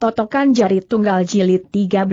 Totokan jari tunggal jilid 13.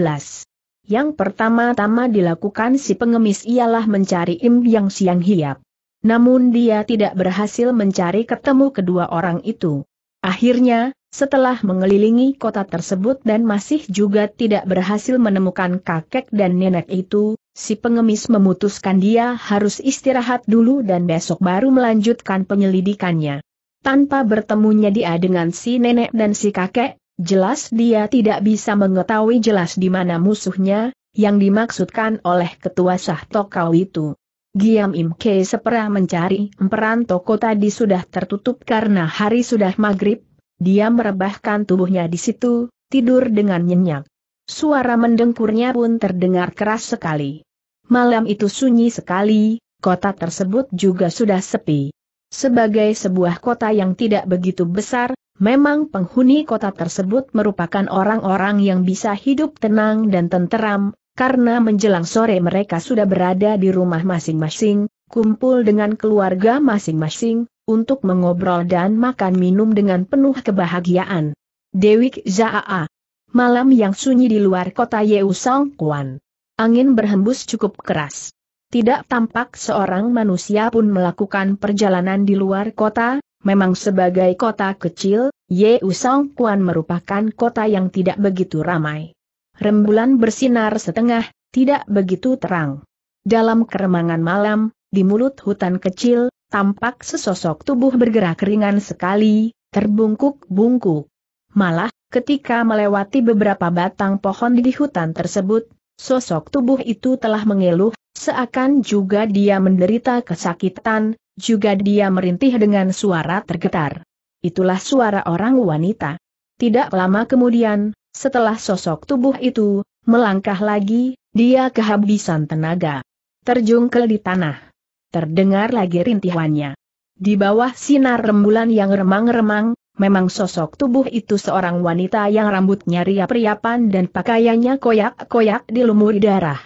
Yang pertama-tama dilakukan si pengemis ialah mencari Im Yang Siang Hiap. Namun dia tidak berhasil mencari ketemu kedua orang itu. Akhirnya, setelah mengelilingi kota tersebut dan masih juga tidak berhasil menemukan kakek dan nenek itu, si pengemis memutuskan dia harus istirahat dulu dan besok baru melanjutkan penyelidikannya. Tanpa bertemunya dia dengan si nenek dan si kakek, Jelas dia tidak bisa mengetahui jelas di mana musuhnya, yang dimaksudkan oleh ketua sah tokau itu. Giam Im Ke sepera mencari emperan toko tadi sudah tertutup karena hari sudah maghrib, dia merebahkan tubuhnya di situ, tidur dengan nyenyak. Suara mendengkurnya pun terdengar keras sekali. Malam itu sunyi sekali, kota tersebut juga sudah sepi. Sebagai sebuah kota yang tidak begitu besar, Memang penghuni kota tersebut merupakan orang-orang yang bisa hidup tenang dan tenteram, karena menjelang sore mereka sudah berada di rumah masing-masing, kumpul dengan keluarga masing-masing, untuk mengobrol dan makan minum dengan penuh kebahagiaan. Dewi Zaa Malam yang sunyi di luar kota Yeu Kuan. Angin berhembus cukup keras. Tidak tampak seorang manusia pun melakukan perjalanan di luar kota, memang sebagai kota kecil, Ye Usong Kuan merupakan kota yang tidak begitu ramai. Rembulan bersinar setengah, tidak begitu terang. Dalam keremangan malam, di mulut hutan kecil, tampak sesosok tubuh bergerak ringan sekali, terbungkuk-bungkuk. Malah, ketika melewati beberapa batang pohon di hutan tersebut, sosok tubuh itu telah mengeluh, seakan juga dia menderita kesakitan, juga dia merintih dengan suara tergetar. Itulah suara orang wanita. Tidak lama kemudian, setelah sosok tubuh itu, melangkah lagi, dia kehabisan tenaga. Terjungkel di tanah. Terdengar lagi rintihannya. Di bawah sinar rembulan yang remang-remang, memang sosok tubuh itu seorang wanita yang rambutnya ria riapan dan pakaiannya koyak-koyak dilumuri darah.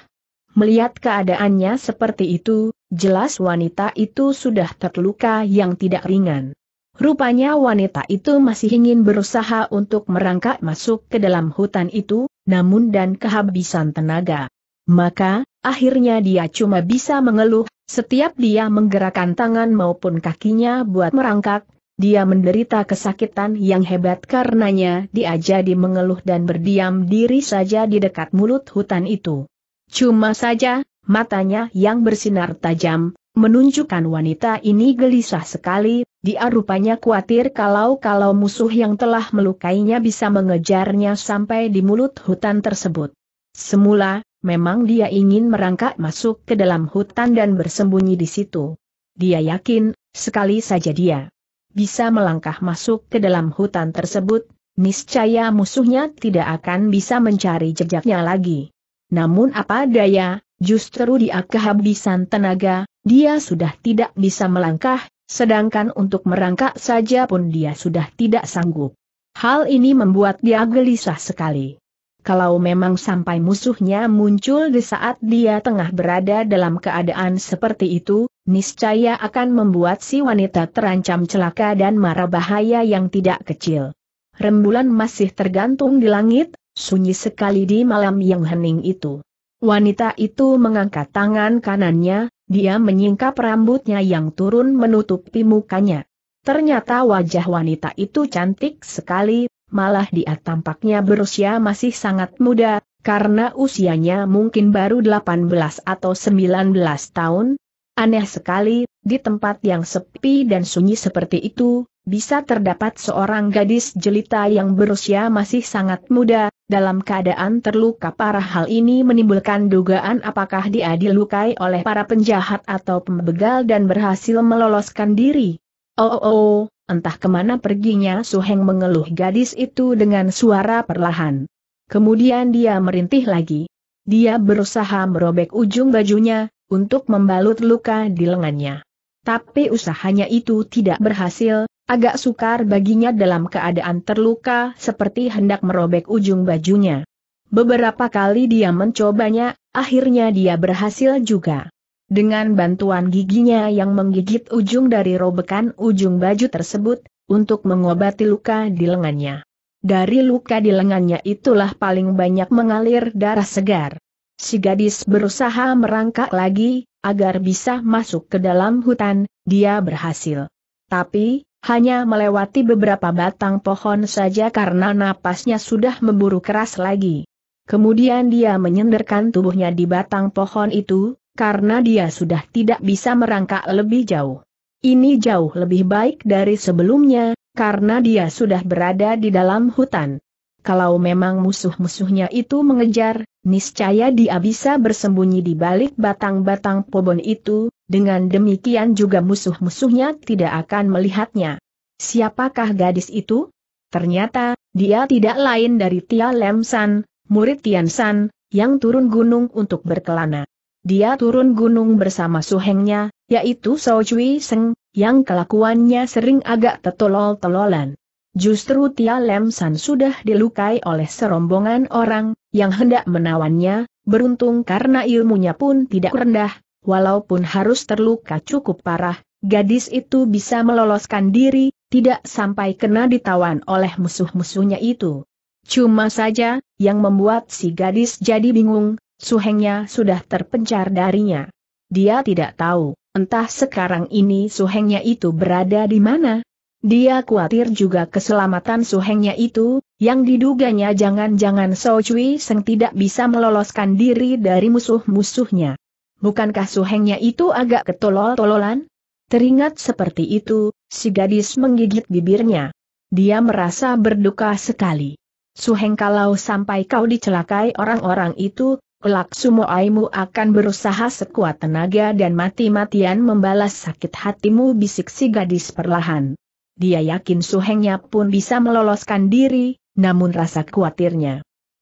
Melihat keadaannya seperti itu, Jelas wanita itu sudah terluka yang tidak ringan. Rupanya wanita itu masih ingin berusaha untuk merangkak masuk ke dalam hutan itu, namun dan kehabisan tenaga. Maka, akhirnya dia cuma bisa mengeluh, setiap dia menggerakkan tangan maupun kakinya buat merangkak, dia menderita kesakitan yang hebat karenanya dia jadi mengeluh dan berdiam diri saja di dekat mulut hutan itu. Cuma saja, matanya yang bersinar tajam, menunjukkan wanita ini gelisah sekali, dia rupanya khawatir kalau-kalau musuh yang telah melukainya bisa mengejarnya sampai di mulut hutan tersebut. Semula, memang dia ingin merangkak masuk ke dalam hutan dan bersembunyi di situ. Dia yakin, sekali saja dia bisa melangkah masuk ke dalam hutan tersebut, niscaya musuhnya tidak akan bisa mencari jejaknya lagi. Namun apa daya, Justru dia kehabisan tenaga, dia sudah tidak bisa melangkah, sedangkan untuk merangkak saja pun dia sudah tidak sanggup. Hal ini membuat dia gelisah sekali. Kalau memang sampai musuhnya muncul di saat dia tengah berada dalam keadaan seperti itu, niscaya akan membuat si wanita terancam celaka dan marah bahaya yang tidak kecil. Rembulan masih tergantung di langit, sunyi sekali di malam yang hening itu. Wanita itu mengangkat tangan kanannya, dia menyingkap rambutnya yang turun menutupi mukanya. Ternyata wajah wanita itu cantik sekali, malah dia tampaknya berusia masih sangat muda, karena usianya mungkin baru 18 atau 19 tahun. Aneh sekali, di tempat yang sepi dan sunyi seperti itu, bisa terdapat seorang gadis jelita yang berusia masih sangat muda, dalam keadaan terluka parah hal ini menimbulkan dugaan apakah dia dilukai oleh para penjahat atau pembegal dan berhasil meloloskan diri. Oh, oh, oh entah kemana perginya Suheng mengeluh gadis itu dengan suara perlahan. Kemudian dia merintih lagi. Dia berusaha merobek ujung bajunya, untuk membalut luka di lengannya. Tapi usahanya itu tidak berhasil, Agak sukar baginya dalam keadaan terluka seperti hendak merobek ujung bajunya. Beberapa kali dia mencobanya, akhirnya dia berhasil juga. Dengan bantuan giginya yang menggigit ujung dari robekan ujung baju tersebut, untuk mengobati luka di lengannya. Dari luka di lengannya itulah paling banyak mengalir darah segar. Si gadis berusaha merangkak lagi, agar bisa masuk ke dalam hutan, dia berhasil. Tapi, hanya melewati beberapa batang pohon saja karena napasnya sudah memburu keras lagi. Kemudian dia menyenderkan tubuhnya di batang pohon itu, karena dia sudah tidak bisa merangkak lebih jauh. Ini jauh lebih baik dari sebelumnya, karena dia sudah berada di dalam hutan. Kalau memang musuh-musuhnya itu mengejar, niscaya dia bisa bersembunyi di balik batang-batang pohon itu, dengan demikian juga musuh-musuhnya tidak akan melihatnya. Siapakah gadis itu? Ternyata, dia tidak lain dari Tia Lem San, murid Tian San, yang turun gunung untuk berkelana. Dia turun gunung bersama suhengnya, yaitu Sao Cui Seng, yang kelakuannya sering agak tetolol tololan Justru Tia Lem San sudah dilukai oleh serombongan orang, yang hendak menawannya, beruntung karena ilmunya pun tidak rendah, walaupun harus terluka cukup parah, gadis itu bisa meloloskan diri, tidak sampai kena ditawan oleh musuh-musuhnya itu. Cuma saja, yang membuat si gadis jadi bingung, suhengnya sudah terpencar darinya. Dia tidak tahu, entah sekarang ini suhengnya itu berada di mana. Dia khawatir juga keselamatan suhengnya itu, yang diduganya jangan-jangan So Cui Seng tidak bisa meloloskan diri dari musuh-musuhnya. Bukankah suhengnya itu agak ketolol-tololan? Teringat seperti itu, si gadis menggigit bibirnya. Dia merasa berduka sekali. Suheng kalau sampai kau dicelakai orang-orang itu, kelak sumoaimu akan berusaha sekuat tenaga dan mati-matian membalas sakit hatimu bisik si gadis perlahan. Dia yakin suhengnya pun bisa meloloskan diri, namun rasa khawatirnya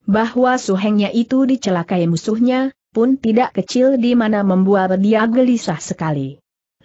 bahwa suhengnya itu dicelakai musuhnya, pun tidak kecil di mana membuat dia gelisah sekali.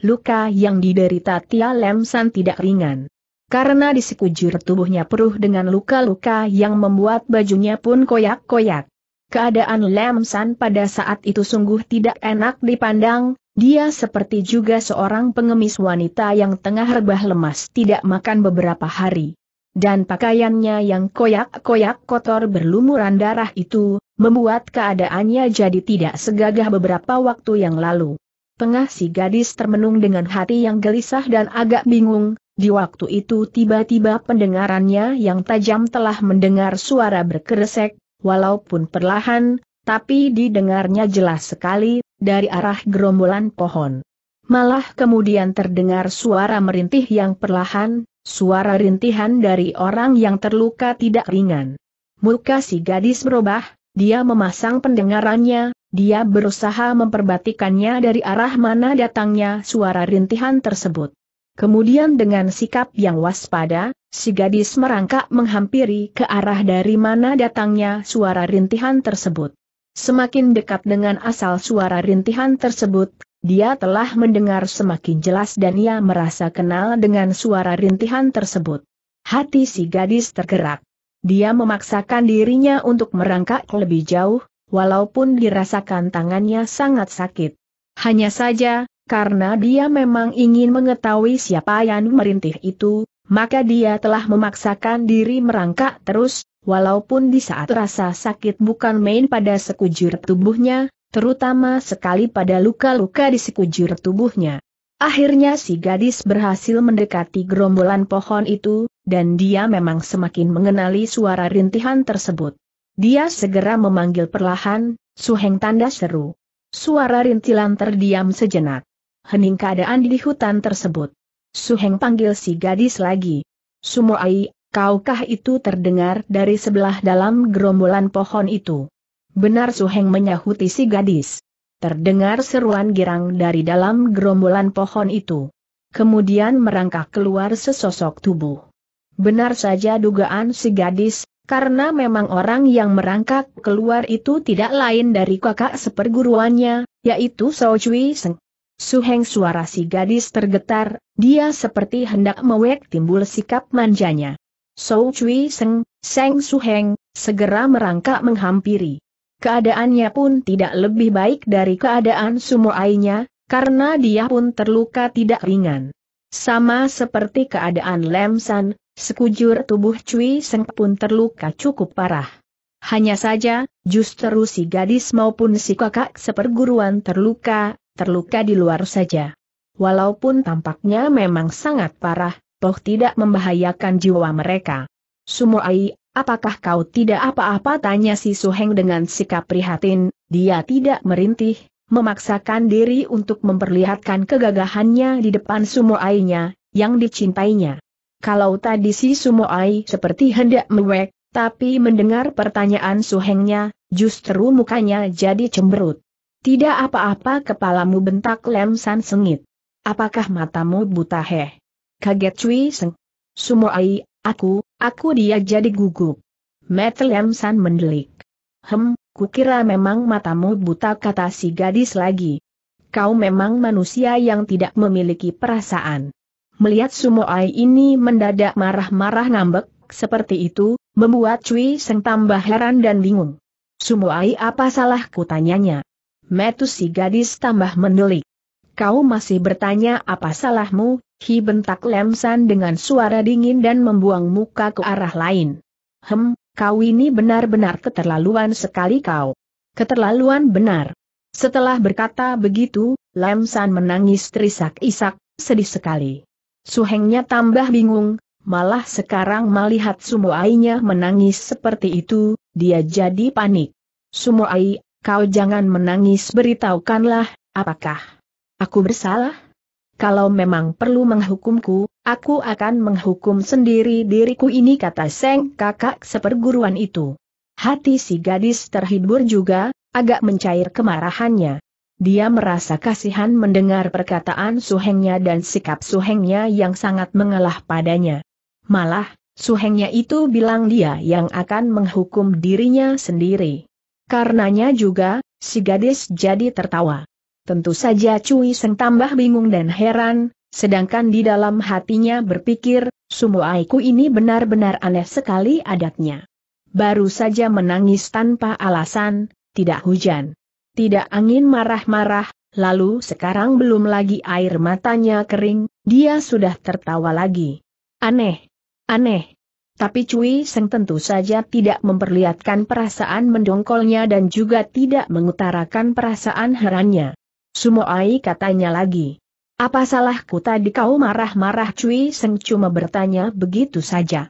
Luka yang diderita Tia Lemsan tidak ringan. Karena di sekujur tubuhnya peruh dengan luka-luka yang membuat bajunya pun koyak-koyak. Keadaan Lemsan pada saat itu sungguh tidak enak dipandang, dia seperti juga seorang pengemis wanita yang tengah rebah lemas tidak makan beberapa hari dan pakaiannya yang koyak-koyak kotor berlumuran darah itu, membuat keadaannya jadi tidak segagah beberapa waktu yang lalu. Tengah si gadis termenung dengan hati yang gelisah dan agak bingung, di waktu itu tiba-tiba pendengarannya yang tajam telah mendengar suara berkeresek, walaupun perlahan, tapi didengarnya jelas sekali, dari arah gerombolan pohon. Malah kemudian terdengar suara merintih yang perlahan, Suara rintihan dari orang yang terluka tidak ringan. Muka si gadis berubah, dia memasang pendengarannya, dia berusaha memperbatikannya dari arah mana datangnya suara rintihan tersebut. Kemudian dengan sikap yang waspada, si gadis merangkak menghampiri ke arah dari mana datangnya suara rintihan tersebut. Semakin dekat dengan asal suara rintihan tersebut, dia telah mendengar semakin jelas dan ia merasa kenal dengan suara rintihan tersebut. Hati si gadis tergerak. Dia memaksakan dirinya untuk merangkak lebih jauh, walaupun dirasakan tangannya sangat sakit. Hanya saja, karena dia memang ingin mengetahui siapa yang merintih itu, maka dia telah memaksakan diri merangkak terus, walaupun di saat rasa sakit bukan main pada sekujur tubuhnya, terutama sekali pada luka-luka di sekujur tubuhnya. Akhirnya si gadis berhasil mendekati gerombolan pohon itu, dan dia memang semakin mengenali suara rintihan tersebut. Dia segera memanggil perlahan, Suheng tanda seru. Suara rintilan terdiam sejenak. Hening keadaan di hutan tersebut. Suheng panggil si gadis lagi. Sumoai, kaukah itu terdengar dari sebelah dalam gerombolan pohon itu? Benar Suheng menyahuti si gadis. Terdengar seruan girang dari dalam gerombolan pohon itu. Kemudian merangkak keluar sesosok tubuh. Benar saja dugaan si gadis, karena memang orang yang merangkak keluar itu tidak lain dari kakak seperguruannya, yaitu Sao Cui Seng. Heng suara si gadis tergetar, dia seperti hendak mewek timbul sikap manjanya. Sao Cui Seng, Seng Suheng, segera merangkak menghampiri. Keadaannya pun tidak lebih baik dari keadaan Sumoainya, karena dia pun terluka tidak ringan. Sama seperti keadaan Lemsan, sekujur tubuh Cui Seng pun terluka cukup parah. Hanya saja, justru si gadis maupun si kakak seperguruan terluka, terluka di luar saja. Walaupun tampaknya memang sangat parah, toh tidak membahayakan jiwa mereka. Sumoai Apakah kau tidak apa-apa tanya si Suheng dengan sikap prihatin, dia tidak merintih, memaksakan diri untuk memperlihatkan kegagahannya di depan Sumo Sumoainya, yang dicintainya. Kalau tadi si Sumo Ai seperti hendak mewek, tapi mendengar pertanyaan Suhengnya, justru mukanya jadi cemberut. Tidak apa-apa kepalamu bentak Lem San sengit. Apakah matamu buta heh? Kaget Cui Seng. Ai, aku, Aku dia jadi gugup. Metlem San mendelik. Hem, kukira memang matamu buta kata si gadis lagi. Kau memang manusia yang tidak memiliki perasaan. Melihat Sumoai ini mendadak marah-marah ngambek, seperti itu, membuat Cui Seng tambah heran dan bingung. Sumoai apa salahku tanyanya. Metus si gadis tambah mendelik kau masih bertanya apa salahmu, hi bentak Lemsan dengan suara dingin dan membuang muka ke arah lain. Hem, kau ini benar-benar keterlaluan sekali kau. Keterlaluan benar. Setelah berkata begitu, Lemsan menangis terisak-isak, sedih sekali. Suhengnya tambah bingung, malah sekarang melihat Sumoainya menangis seperti itu, dia jadi panik. Sumoai, kau jangan menangis beritahukanlah, apakah Aku bersalah? Kalau memang perlu menghukumku, aku akan menghukum sendiri diriku ini kata Seng kakak seperguruan itu. Hati si gadis terhibur juga, agak mencair kemarahannya. Dia merasa kasihan mendengar perkataan suhengnya dan sikap suhengnya yang sangat mengalah padanya. Malah, suhengnya itu bilang dia yang akan menghukum dirinya sendiri. Karenanya juga, si gadis jadi tertawa. Tentu saja Cui Seng tambah bingung dan heran, sedangkan di dalam hatinya berpikir, Sumo Aiku ini benar-benar aneh sekali adatnya. Baru saja menangis tanpa alasan, tidak hujan. Tidak angin marah-marah, lalu sekarang belum lagi air matanya kering, dia sudah tertawa lagi. Aneh. Aneh. Tapi Cui Seng tentu saja tidak memperlihatkan perasaan mendongkolnya dan juga tidak mengutarakan perasaan herannya. Sumoai katanya lagi. Apa salahku tadi kau marah-marah Cui Seng cuma bertanya begitu saja.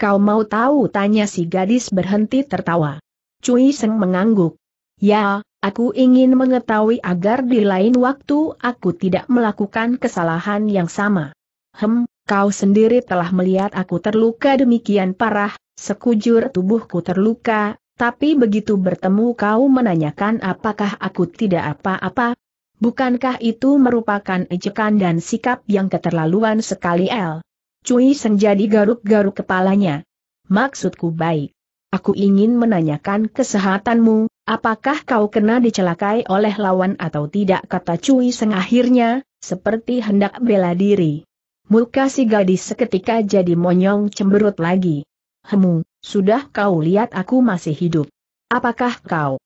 Kau mau tahu tanya si gadis berhenti tertawa. Cui Seng mengangguk. Ya, aku ingin mengetahui agar di lain waktu aku tidak melakukan kesalahan yang sama. Hem, kau sendiri telah melihat aku terluka demikian parah, sekujur tubuhku terluka, tapi begitu bertemu kau menanyakan apakah aku tidak apa-apa, Bukankah itu merupakan ejekan dan sikap yang keterlaluan sekali El? Cui Seng garuk-garuk kepalanya. Maksudku baik. Aku ingin menanyakan kesehatanmu, apakah kau kena dicelakai oleh lawan atau tidak kata Cui Seng akhirnya, seperti hendak bela diri. Muka si gadis seketika jadi monyong cemberut lagi. Hemu, sudah kau lihat aku masih hidup. Apakah kau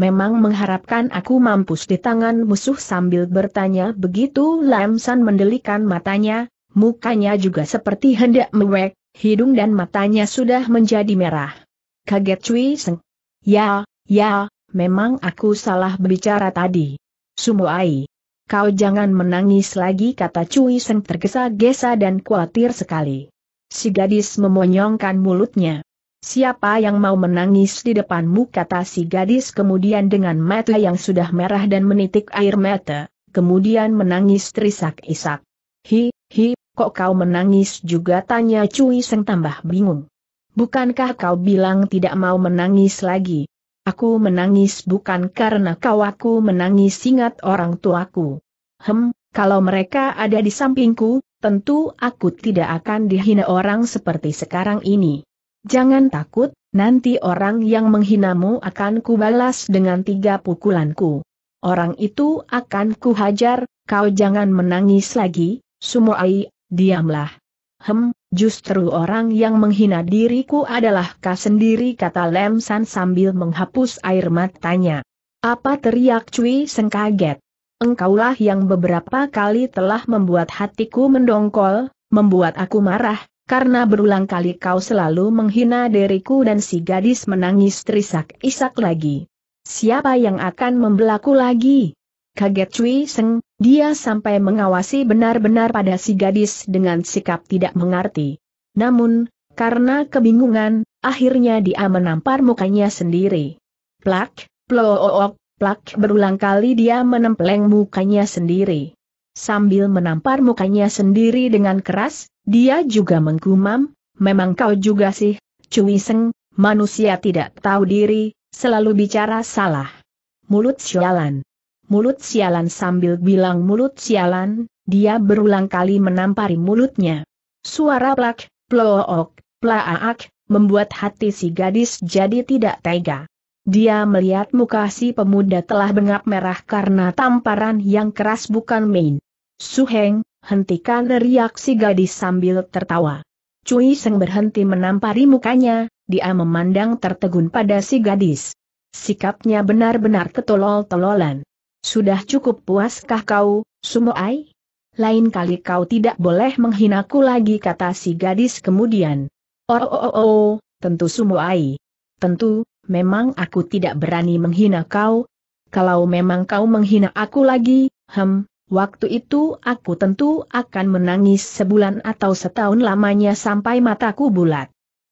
memang mengharapkan aku mampus di tangan musuh sambil bertanya begitu Lam San mendelikan matanya, mukanya juga seperti hendak mewek, hidung dan matanya sudah menjadi merah. Kaget Cui Seng. Ya, ya, memang aku salah berbicara tadi. Sumuai. Kau jangan menangis lagi kata Cui Seng tergesa-gesa dan khawatir sekali. Si gadis memonyongkan mulutnya. Siapa yang mau menangis di depanmu kata si gadis kemudian dengan mata yang sudah merah dan menitik air mata, kemudian menangis terisak-isak. Hi, hi, kok kau menangis juga tanya Cui Seng tambah bingung. Bukankah kau bilang tidak mau menangis lagi? Aku menangis bukan karena kau aku menangis ingat orang tuaku. Hem, kalau mereka ada di sampingku, tentu aku tidak akan dihina orang seperti sekarang ini. Jangan takut, nanti orang yang menghinamu akan kubalas dengan tiga pukulanku. Orang itu akan kuhajar, kau jangan menangis lagi, Sumoai, diamlah. Hem, justru orang yang menghina diriku adalah kau sendiri kata Lem San sambil menghapus air matanya. Apa teriak Cui Seng kaget. Engkaulah yang beberapa kali telah membuat hatiku mendongkol, membuat aku marah, karena berulang kali kau selalu menghina diriku dan si gadis menangis terisak-isak lagi. Siapa yang akan membelaku lagi? Kaget Cui Seng, dia sampai mengawasi benar-benar pada si gadis dengan sikap tidak mengerti. Namun, karena kebingungan, akhirnya dia menampar mukanya sendiri. Plak, ploook, plak berulang kali dia menempeleng mukanya sendiri. Sambil menampar mukanya sendiri dengan keras, dia juga menggumam, memang kau juga sih, Cui Seng, manusia tidak tahu diri, selalu bicara salah. Mulut sialan. Mulut sialan sambil bilang mulut sialan, dia berulang kali menampari mulutnya. Suara plak, plook, plaaak, membuat hati si gadis jadi tidak tega. Dia melihat muka si pemuda telah bengap merah karena tamparan yang keras bukan main. Suheng, hentikan reaksi gadis sambil tertawa. Cui Seng berhenti menampari mukanya, dia memandang tertegun pada si gadis. Sikapnya benar-benar ketolol-tololan. Sudah cukup puaskah kau, Ai? Lain kali kau tidak boleh menghinaku lagi kata si gadis kemudian. Oh oh oh, oh tentu Ai, Tentu, memang aku tidak berani menghina kau. Kalau memang kau menghina aku lagi, hem, waktu itu aku tentu akan menangis sebulan atau setahun lamanya sampai mataku bulat.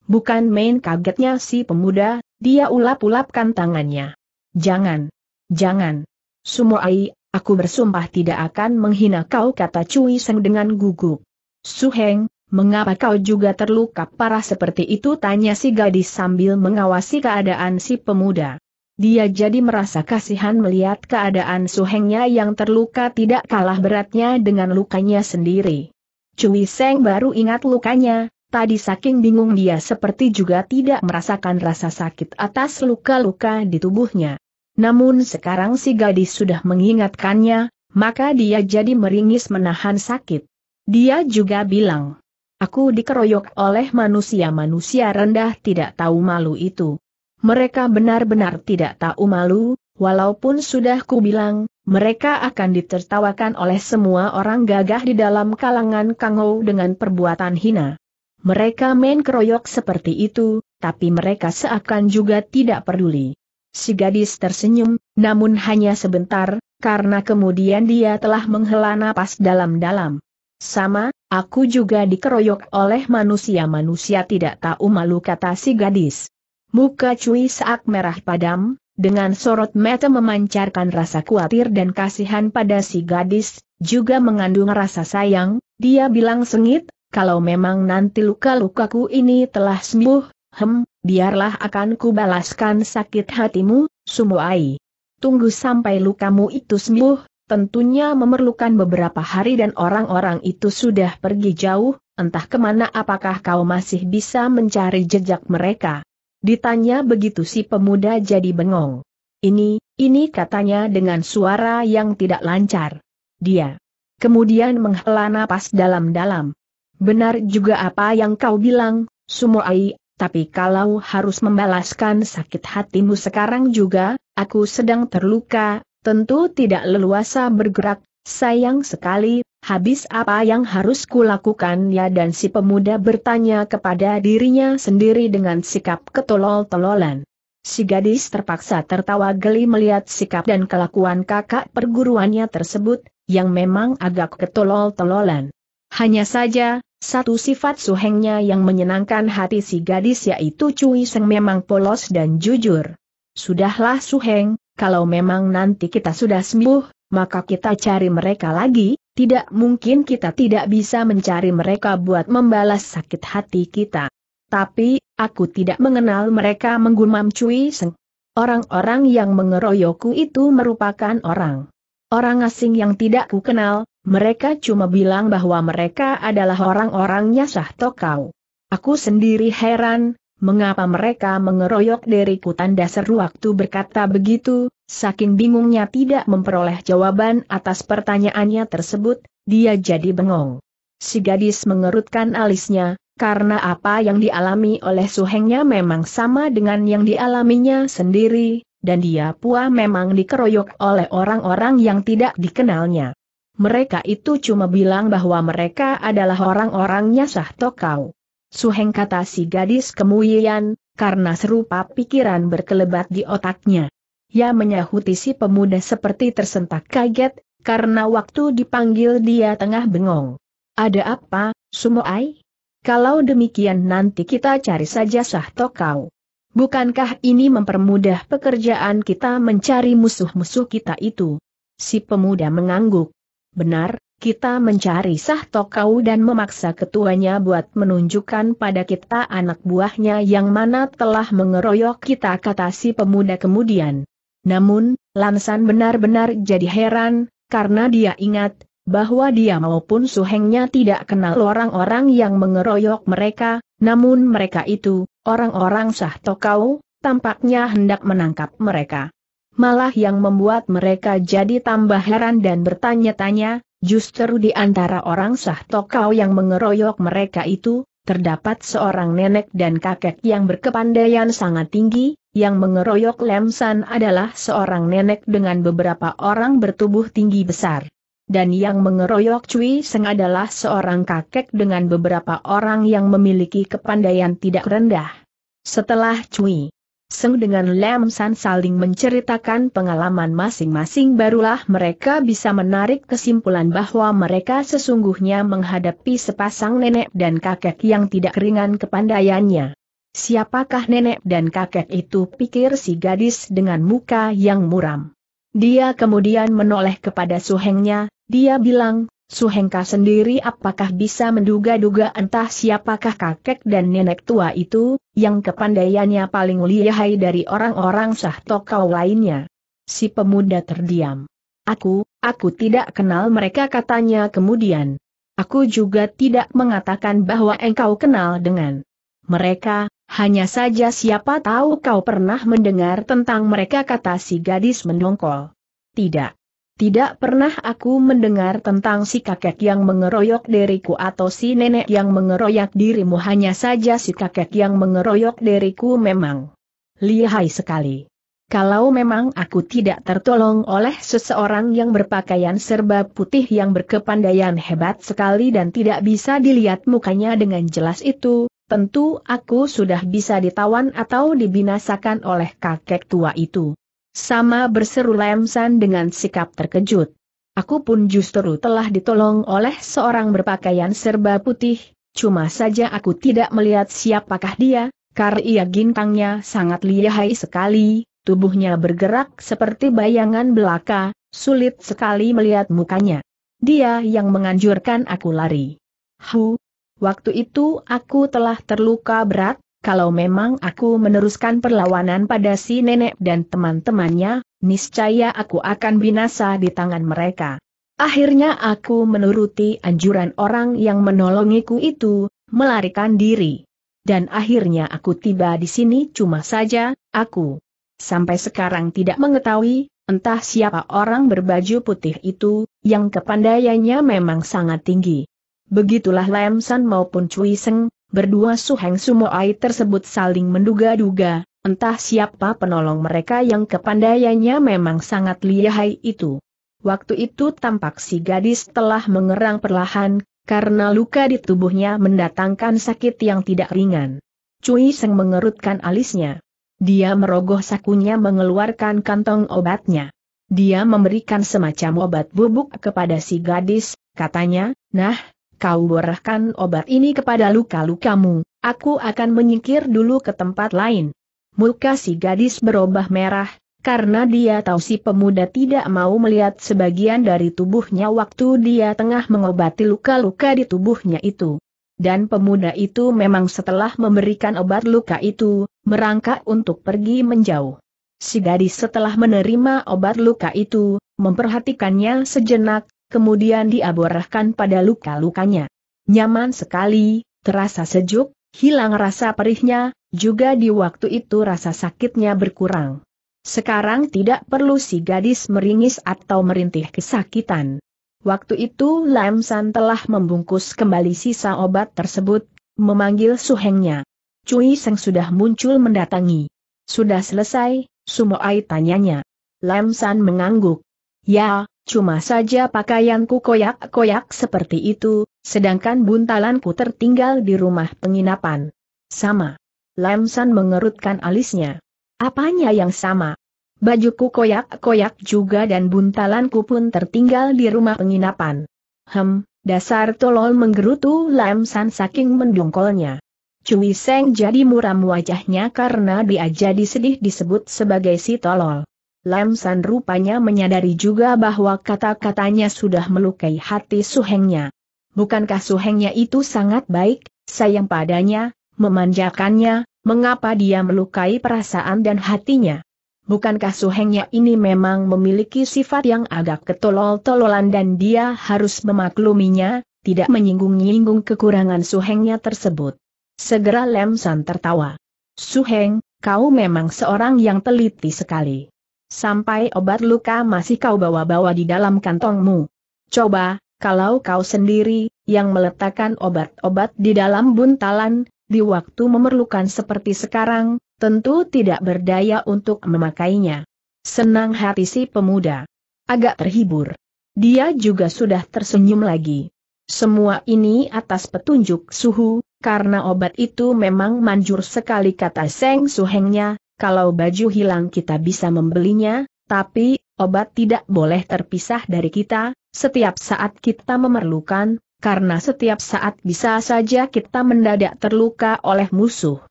Bukan main kagetnya si pemuda, dia ulap-ulapkan tangannya. Jangan, jangan. Sumoai, aku bersumpah tidak akan menghina kau kata Cui Seng dengan gugup. Suheng, Mengapa kau juga terluka parah seperti itu? Tanya si gadis sambil mengawasi keadaan si pemuda. Dia jadi merasa kasihan melihat keadaan suhengnya yang terluka tidak kalah beratnya dengan lukanya sendiri. Cui Seng baru ingat lukanya, tadi saking bingung dia seperti juga tidak merasakan rasa sakit atas luka-luka di tubuhnya. Namun sekarang si gadis sudah mengingatkannya, maka dia jadi meringis menahan sakit. Dia juga bilang, Aku dikeroyok oleh manusia-manusia rendah tidak tahu malu itu. Mereka benar-benar tidak tahu malu, walaupun sudah kubilang, mereka akan ditertawakan oleh semua orang gagah di dalam kalangan Kangou dengan perbuatan hina. Mereka main keroyok seperti itu, tapi mereka seakan juga tidak peduli. Si gadis tersenyum, namun hanya sebentar, karena kemudian dia telah menghela napas dalam-dalam. Sama, Aku juga dikeroyok oleh manusia-manusia tidak tahu malu kata si gadis. Muka Cui Saak merah padam, dengan sorot mata memancarkan rasa khawatir dan kasihan pada si gadis, juga mengandung rasa sayang, dia bilang sengit, kalau memang nanti luka-lukaku ini telah sembuh, hem, biarlah akan kubalaskan sakit hatimu, Sumuai. Tunggu sampai lukamu itu sembuh, tentunya memerlukan beberapa hari dan orang-orang itu sudah pergi jauh, entah kemana apakah kau masih bisa mencari jejak mereka. Ditanya begitu si pemuda jadi bengong. Ini, ini katanya dengan suara yang tidak lancar. Dia. Kemudian menghela napas dalam-dalam. Benar juga apa yang kau bilang, Sumoai, tapi kalau harus membalaskan sakit hatimu sekarang juga, aku sedang terluka, tentu tidak leluasa bergerak, sayang sekali, habis apa yang harus kulakukan ya dan si pemuda bertanya kepada dirinya sendiri dengan sikap ketolol-tololan. Si gadis terpaksa tertawa geli melihat sikap dan kelakuan kakak perguruannya tersebut, yang memang agak ketolol-tololan. Hanya saja, satu sifat suhengnya yang menyenangkan hati si gadis yaitu Cui Seng memang polos dan jujur. Sudahlah Suheng, kalau memang nanti kita sudah sembuh, maka kita cari mereka lagi, tidak mungkin kita tidak bisa mencari mereka buat membalas sakit hati kita. Tapi, aku tidak mengenal mereka menggumam Cui Seng. Orang-orang yang mengeroyokku itu merupakan orang. Orang asing yang tidak ku kenal, mereka cuma bilang bahwa mereka adalah orang-orangnya Sah Tokau. Aku sendiri heran, Mengapa mereka mengeroyok diriku tanda seru waktu berkata begitu, saking bingungnya tidak memperoleh jawaban atas pertanyaannya tersebut, dia jadi bengong. Si gadis mengerutkan alisnya, karena apa yang dialami oleh suhengnya memang sama dengan yang dialaminya sendiri, dan dia pua memang dikeroyok oleh orang-orang yang tidak dikenalnya. Mereka itu cuma bilang bahwa mereka adalah orang-orangnya sah tokau. Suheng kata si gadis kemuyian, karena serupa pikiran berkelebat di otaknya. Ya menyahuti si pemuda seperti tersentak kaget, karena waktu dipanggil dia tengah bengong. Ada apa, Sumoai? Kalau demikian nanti kita cari saja sah tokau. Bukankah ini mempermudah pekerjaan kita mencari musuh-musuh kita itu? Si pemuda mengangguk. Benar, kita mencari Sah Tokau dan memaksa ketuanya buat menunjukkan pada kita anak buahnya yang mana telah mengeroyok kita kata si pemuda kemudian. Namun, Lansan benar-benar jadi heran, karena dia ingat, bahwa dia maupun suhengnya tidak kenal orang-orang yang mengeroyok mereka, namun mereka itu, orang-orang Sah Tokau, tampaknya hendak menangkap mereka. Malah yang membuat mereka jadi tambah heran dan bertanya-tanya, Justru di antara orang sah tokau yang mengeroyok mereka itu, terdapat seorang nenek dan kakek yang berkepandaian sangat tinggi, yang mengeroyok Lemsan adalah seorang nenek dengan beberapa orang bertubuh tinggi besar. Dan yang mengeroyok Cui Seng adalah seorang kakek dengan beberapa orang yang memiliki kepandaian tidak rendah. Setelah Cui Seng dengan Lam San saling menceritakan pengalaman masing-masing barulah mereka bisa menarik kesimpulan bahwa mereka sesungguhnya menghadapi sepasang nenek dan kakek yang tidak ringan kepandaiannya. Siapakah nenek dan kakek itu pikir si gadis dengan muka yang muram. Dia kemudian menoleh kepada suhengnya, dia bilang, Suhengka sendiri apakah bisa menduga-duga entah siapakah kakek dan nenek tua itu, yang kepandaiannya paling lihai dari orang-orang sah tokau lainnya. Si pemuda terdiam. Aku, aku tidak kenal mereka katanya kemudian. Aku juga tidak mengatakan bahwa engkau kenal dengan mereka, hanya saja siapa tahu kau pernah mendengar tentang mereka kata si gadis mendongkol. Tidak. Tidak pernah aku mendengar tentang si kakek yang mengeroyok diriku atau si nenek yang mengeroyok dirimu hanya saja si kakek yang mengeroyok diriku memang lihai sekali. Kalau memang aku tidak tertolong oleh seseorang yang berpakaian serba putih yang berkepandaian hebat sekali dan tidak bisa dilihat mukanya dengan jelas itu, tentu aku sudah bisa ditawan atau dibinasakan oleh kakek tua itu. Sama berseru Lemsan dengan sikap terkejut. Aku pun justru telah ditolong oleh seorang berpakaian serba putih, cuma saja aku tidak melihat siapakah dia, karya gintangnya sangat lihai sekali, tubuhnya bergerak seperti bayangan belaka, sulit sekali melihat mukanya. Dia yang menganjurkan aku lari. Hu, waktu itu aku telah terluka berat, kalau memang aku meneruskan perlawanan pada si nenek dan teman-temannya, niscaya aku akan binasa di tangan mereka. Akhirnya aku menuruti anjuran orang yang menolongiku itu, melarikan diri. Dan akhirnya aku tiba di sini cuma saja, aku sampai sekarang tidak mengetahui, entah siapa orang berbaju putih itu, yang kepandaiannya memang sangat tinggi. Begitulah Lem San maupun Cui Seng, Berdua Suheng Sumoai tersebut saling menduga-duga, entah siapa penolong mereka yang kepandaiannya memang sangat lihai itu. Waktu itu tampak si gadis telah mengerang perlahan, karena luka di tubuhnya mendatangkan sakit yang tidak ringan. Cui Seng mengerutkan alisnya. Dia merogoh sakunya mengeluarkan kantong obatnya. Dia memberikan semacam obat bubuk kepada si gadis, katanya, nah, kau borahkan obat ini kepada luka-lukamu, aku akan menyingkir dulu ke tempat lain. Muka si gadis berubah merah, karena dia tahu si pemuda tidak mau melihat sebagian dari tubuhnya waktu dia tengah mengobati luka-luka di tubuhnya itu. Dan pemuda itu memang setelah memberikan obat luka itu, merangkak untuk pergi menjauh. Si gadis setelah menerima obat luka itu, memperhatikannya sejenak, kemudian diaborahkan pada luka-lukanya. Nyaman sekali, terasa sejuk, hilang rasa perihnya, juga di waktu itu rasa sakitnya berkurang. Sekarang tidak perlu si gadis meringis atau merintih kesakitan. Waktu itu Lam San telah membungkus kembali sisa obat tersebut, memanggil suhengnya. Cui Seng sudah muncul mendatangi. Sudah selesai, Sumoai tanyanya. Lam San mengangguk. Ya, cuma saja pakaianku koyak-koyak seperti itu, sedangkan buntalanku tertinggal di rumah penginapan. Sama. Lamsan mengerutkan alisnya. Apanya yang sama? Bajuku koyak-koyak juga dan buntalanku pun tertinggal di rumah penginapan. Hem, dasar tolol menggerutu Lamsan saking mendongkolnya. Cui Seng jadi muram wajahnya karena dia jadi sedih disebut sebagai si tolol. Lam San rupanya menyadari juga bahwa kata-katanya sudah melukai hati Suhengnya. Bukankah Suhengnya itu sangat baik, sayang padanya, memanjakannya, mengapa dia melukai perasaan dan hatinya? Bukankah Suhengnya ini memang memiliki sifat yang agak ketolol-tololan dan dia harus memakluminya, tidak menyinggung-nyinggung kekurangan Suhengnya tersebut? Segera Lam San tertawa. Suheng, kau memang seorang yang teliti sekali. Sampai obat luka masih kau bawa-bawa di dalam kantongmu. Coba, kalau kau sendiri, yang meletakkan obat-obat di dalam buntalan, di waktu memerlukan seperti sekarang, tentu tidak berdaya untuk memakainya. Senang hati si pemuda. Agak terhibur. Dia juga sudah tersenyum lagi. Semua ini atas petunjuk suhu, karena obat itu memang manjur sekali kata Seng Suhengnya, kalau baju hilang kita bisa membelinya, tapi, obat tidak boleh terpisah dari kita, setiap saat kita memerlukan, karena setiap saat bisa saja kita mendadak terluka oleh musuh.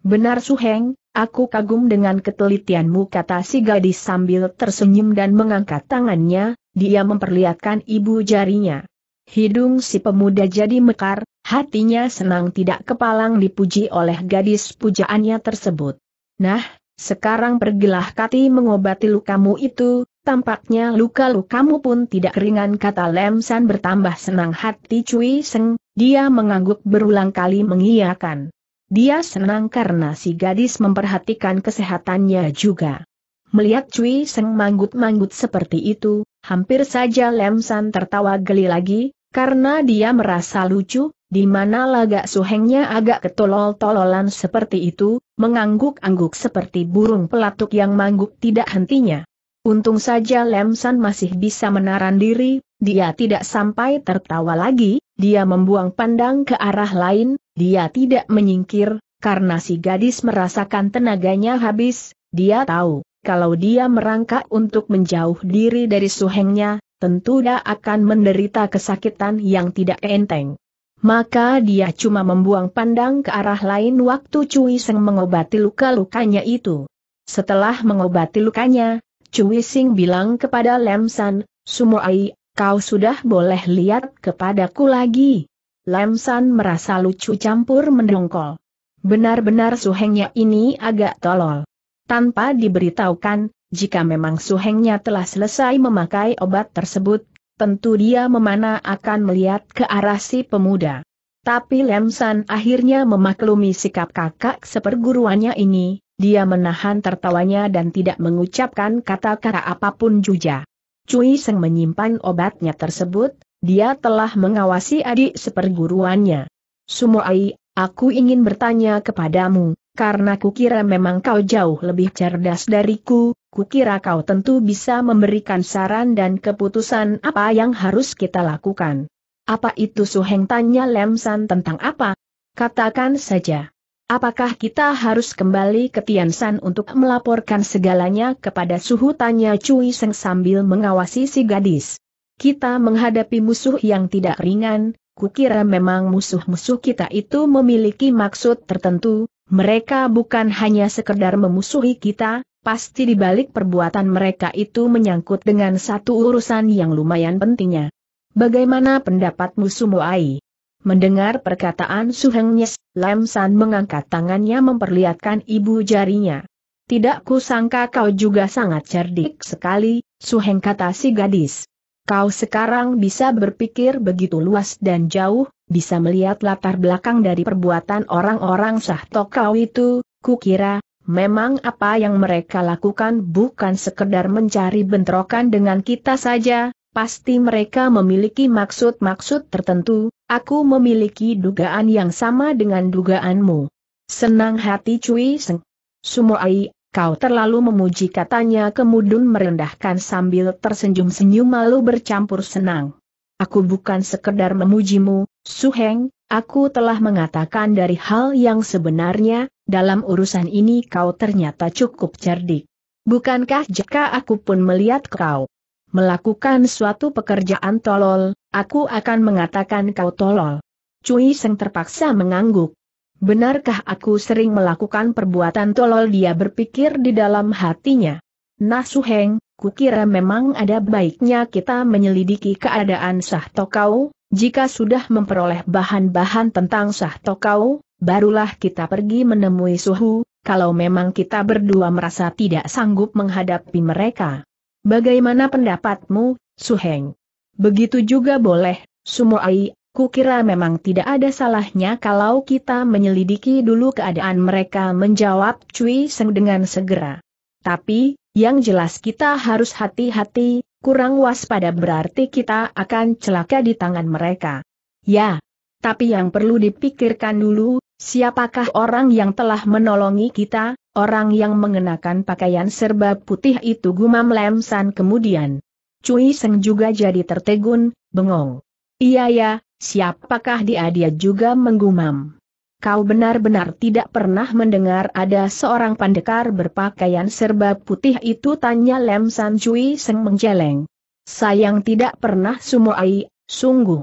Benar Suheng, aku kagum dengan ketelitianmu kata si gadis sambil tersenyum dan mengangkat tangannya, dia memperlihatkan ibu jarinya. Hidung si pemuda jadi mekar, hatinya senang tidak kepalang dipuji oleh gadis pujaannya tersebut. Nah, sekarang pergilah Kati mengobati lukamu itu, tampaknya luka-lukamu pun tidak ringan kata Lem San bertambah senang hati Cui Seng, dia mengangguk berulang kali mengiyakan. Dia senang karena si gadis memperhatikan kesehatannya juga. Melihat Cui Seng manggut-manggut seperti itu, hampir saja Lem San tertawa geli lagi, karena dia merasa lucu, di mana lagak suhengnya agak ketolol-tololan seperti itu, mengangguk-angguk seperti burung pelatuk yang mangguk tidak hentinya. Untung saja Lemsan masih bisa menahan diri, dia tidak sampai tertawa lagi, dia membuang pandang ke arah lain, dia tidak menyingkir, karena si gadis merasakan tenaganya habis, dia tahu, kalau dia merangkak untuk menjauh diri dari suhengnya, tentu dia akan menderita kesakitan yang tidak enteng maka dia cuma membuang pandang ke arah lain waktu Cui Seng mengobati luka-lukanya itu. Setelah mengobati lukanya, Cui Sing bilang kepada Lem San, Sumoai, kau sudah boleh lihat kepadaku lagi. Lem San merasa lucu campur mendongkol. Benar-benar suhengnya ini agak tolol. Tanpa diberitahukan, jika memang suhengnya telah selesai memakai obat tersebut, tentu dia memana akan melihat ke arah si pemuda. Tapi Lemsan akhirnya memaklumi sikap kakak seperguruannya ini, dia menahan tertawanya dan tidak mengucapkan kata-kata apapun juga. Cui Seng menyimpan obatnya tersebut, dia telah mengawasi adik seperguruannya. Sumoai, aku ingin bertanya kepadamu, karena kukira memang kau jauh lebih cerdas dariku, kukira kau tentu bisa memberikan saran dan keputusan apa yang harus kita lakukan. Apa itu Suheng tanya lemsan tentang apa? Katakan saja. Apakah kita harus kembali ke Tiansan untuk melaporkan segalanya kepada suhu tanya Cui Seng sambil mengawasi si gadis. Kita menghadapi musuh yang tidak ringan, kukira memang musuh-musuh kita itu memiliki maksud tertentu, mereka bukan hanya sekedar memusuhi kita, pasti dibalik perbuatan mereka itu menyangkut dengan satu urusan yang lumayan pentingnya. Bagaimana pendapatmu Sumoai? Mendengar perkataan Su Nyes, Lam San mengangkat tangannya memperlihatkan ibu jarinya. Tidak kusangka kau juga sangat cerdik sekali, Su Heng kata si gadis. Kau sekarang bisa berpikir begitu luas dan jauh, bisa melihat latar belakang dari perbuatan orang-orang sah tokau itu, kukira, memang apa yang mereka lakukan bukan sekedar mencari bentrokan dengan kita saja, pasti mereka memiliki maksud-maksud tertentu, aku memiliki dugaan yang sama dengan dugaanmu. Senang hati Cui Seng. Sumoai, kau terlalu memuji katanya kemudian merendahkan sambil tersenyum-senyum malu bercampur senang. Aku bukan sekedar memujimu, Suheng, aku telah mengatakan dari hal yang sebenarnya, dalam urusan ini kau ternyata cukup cerdik. Bukankah jika aku pun melihat kau melakukan suatu pekerjaan tolol, aku akan mengatakan kau tolol. Cui Seng terpaksa mengangguk. Benarkah aku sering melakukan perbuatan tolol dia berpikir di dalam hatinya. Nah Suheng, kukira memang ada baiknya kita menyelidiki keadaan Sah Tokau, jika sudah memperoleh bahan-bahan tentang Sah Tokau, barulah kita pergi menemui Suhu, kalau memang kita berdua merasa tidak sanggup menghadapi mereka. Bagaimana pendapatmu, Suheng? Begitu juga boleh, Sumoai, kukira memang tidak ada salahnya kalau kita menyelidiki dulu keadaan mereka menjawab Cui Seng dengan segera. Tapi, yang jelas kita harus hati-hati, kurang waspada berarti kita akan celaka di tangan mereka. Ya, tapi yang perlu dipikirkan dulu, siapakah orang yang telah menolongi kita, orang yang mengenakan pakaian serba putih itu gumam lemsan kemudian. Cui Seng juga jadi tertegun, bengong. Iya ya, siapakah dia dia juga menggumam kau benar-benar tidak pernah mendengar ada seorang pendekar berpakaian serba putih itu tanya Lem San Cui Seng menjeleng. Sayang tidak pernah sumuai, sungguh.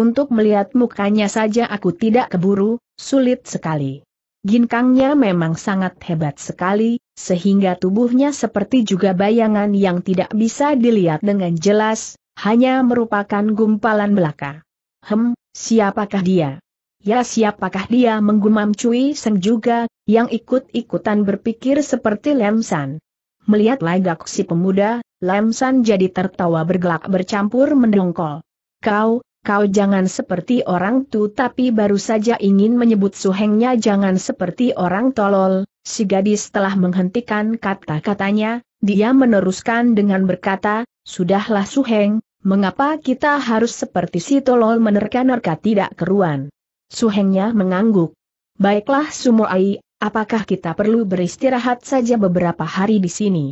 Untuk melihat mukanya saja aku tidak keburu, sulit sekali. Ginkangnya memang sangat hebat sekali, sehingga tubuhnya seperti juga bayangan yang tidak bisa dilihat dengan jelas, hanya merupakan gumpalan belaka. Hem, siapakah dia? Ya siapakah dia menggumam Cui Seng juga, yang ikut-ikutan berpikir seperti Lem Melihat lagak si pemuda, Lem jadi tertawa bergelak bercampur mendongkol. Kau, kau jangan seperti orang tu tapi baru saja ingin menyebut suhengnya jangan seperti orang tolol. Si gadis telah menghentikan kata-katanya, dia meneruskan dengan berkata, Sudahlah suheng, mengapa kita harus seperti si tolol menerka-nerka tidak keruan. Suhengnya mengangguk. Baiklah Sumoai, apakah kita perlu beristirahat saja beberapa hari di sini?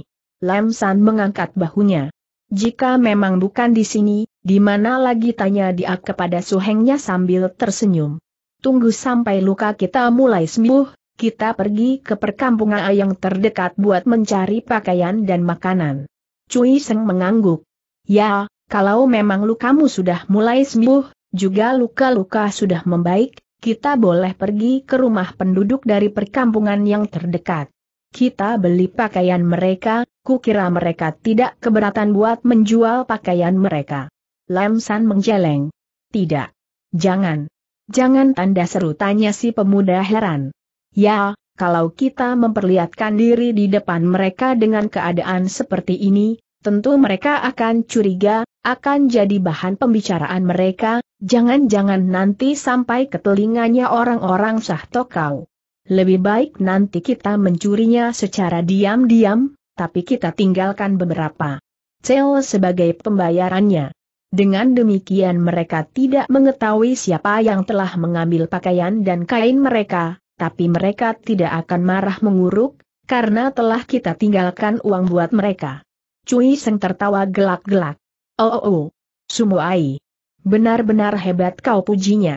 Lam San mengangkat bahunya. Jika memang bukan di sini, di mana lagi tanya dia kepada Suhengnya sambil tersenyum. Tunggu sampai luka kita mulai sembuh, kita pergi ke perkampungan yang terdekat buat mencari pakaian dan makanan. Cui Seng mengangguk. Ya, kalau memang lukamu sudah mulai sembuh, juga luka-luka sudah membaik, kita boleh pergi ke rumah penduduk dari perkampungan yang terdekat. Kita beli pakaian mereka, kukira mereka tidak keberatan buat menjual pakaian mereka. Lam San menjeleng. Tidak. Jangan. Jangan tanda seru tanya si pemuda heran. Ya, kalau kita memperlihatkan diri di depan mereka dengan keadaan seperti ini, tentu mereka akan curiga, akan jadi bahan pembicaraan mereka, Jangan-jangan nanti sampai ke telinganya orang-orang sahto kau. Lebih baik nanti kita mencurinya secara diam-diam, tapi kita tinggalkan beberapa cel sebagai pembayarannya. Dengan demikian mereka tidak mengetahui siapa yang telah mengambil pakaian dan kain mereka, tapi mereka tidak akan marah menguruk, karena telah kita tinggalkan uang buat mereka. Cui Seng tertawa gelak-gelak. Oh oh oh. Sumuai. Benar-benar hebat kau pujinya.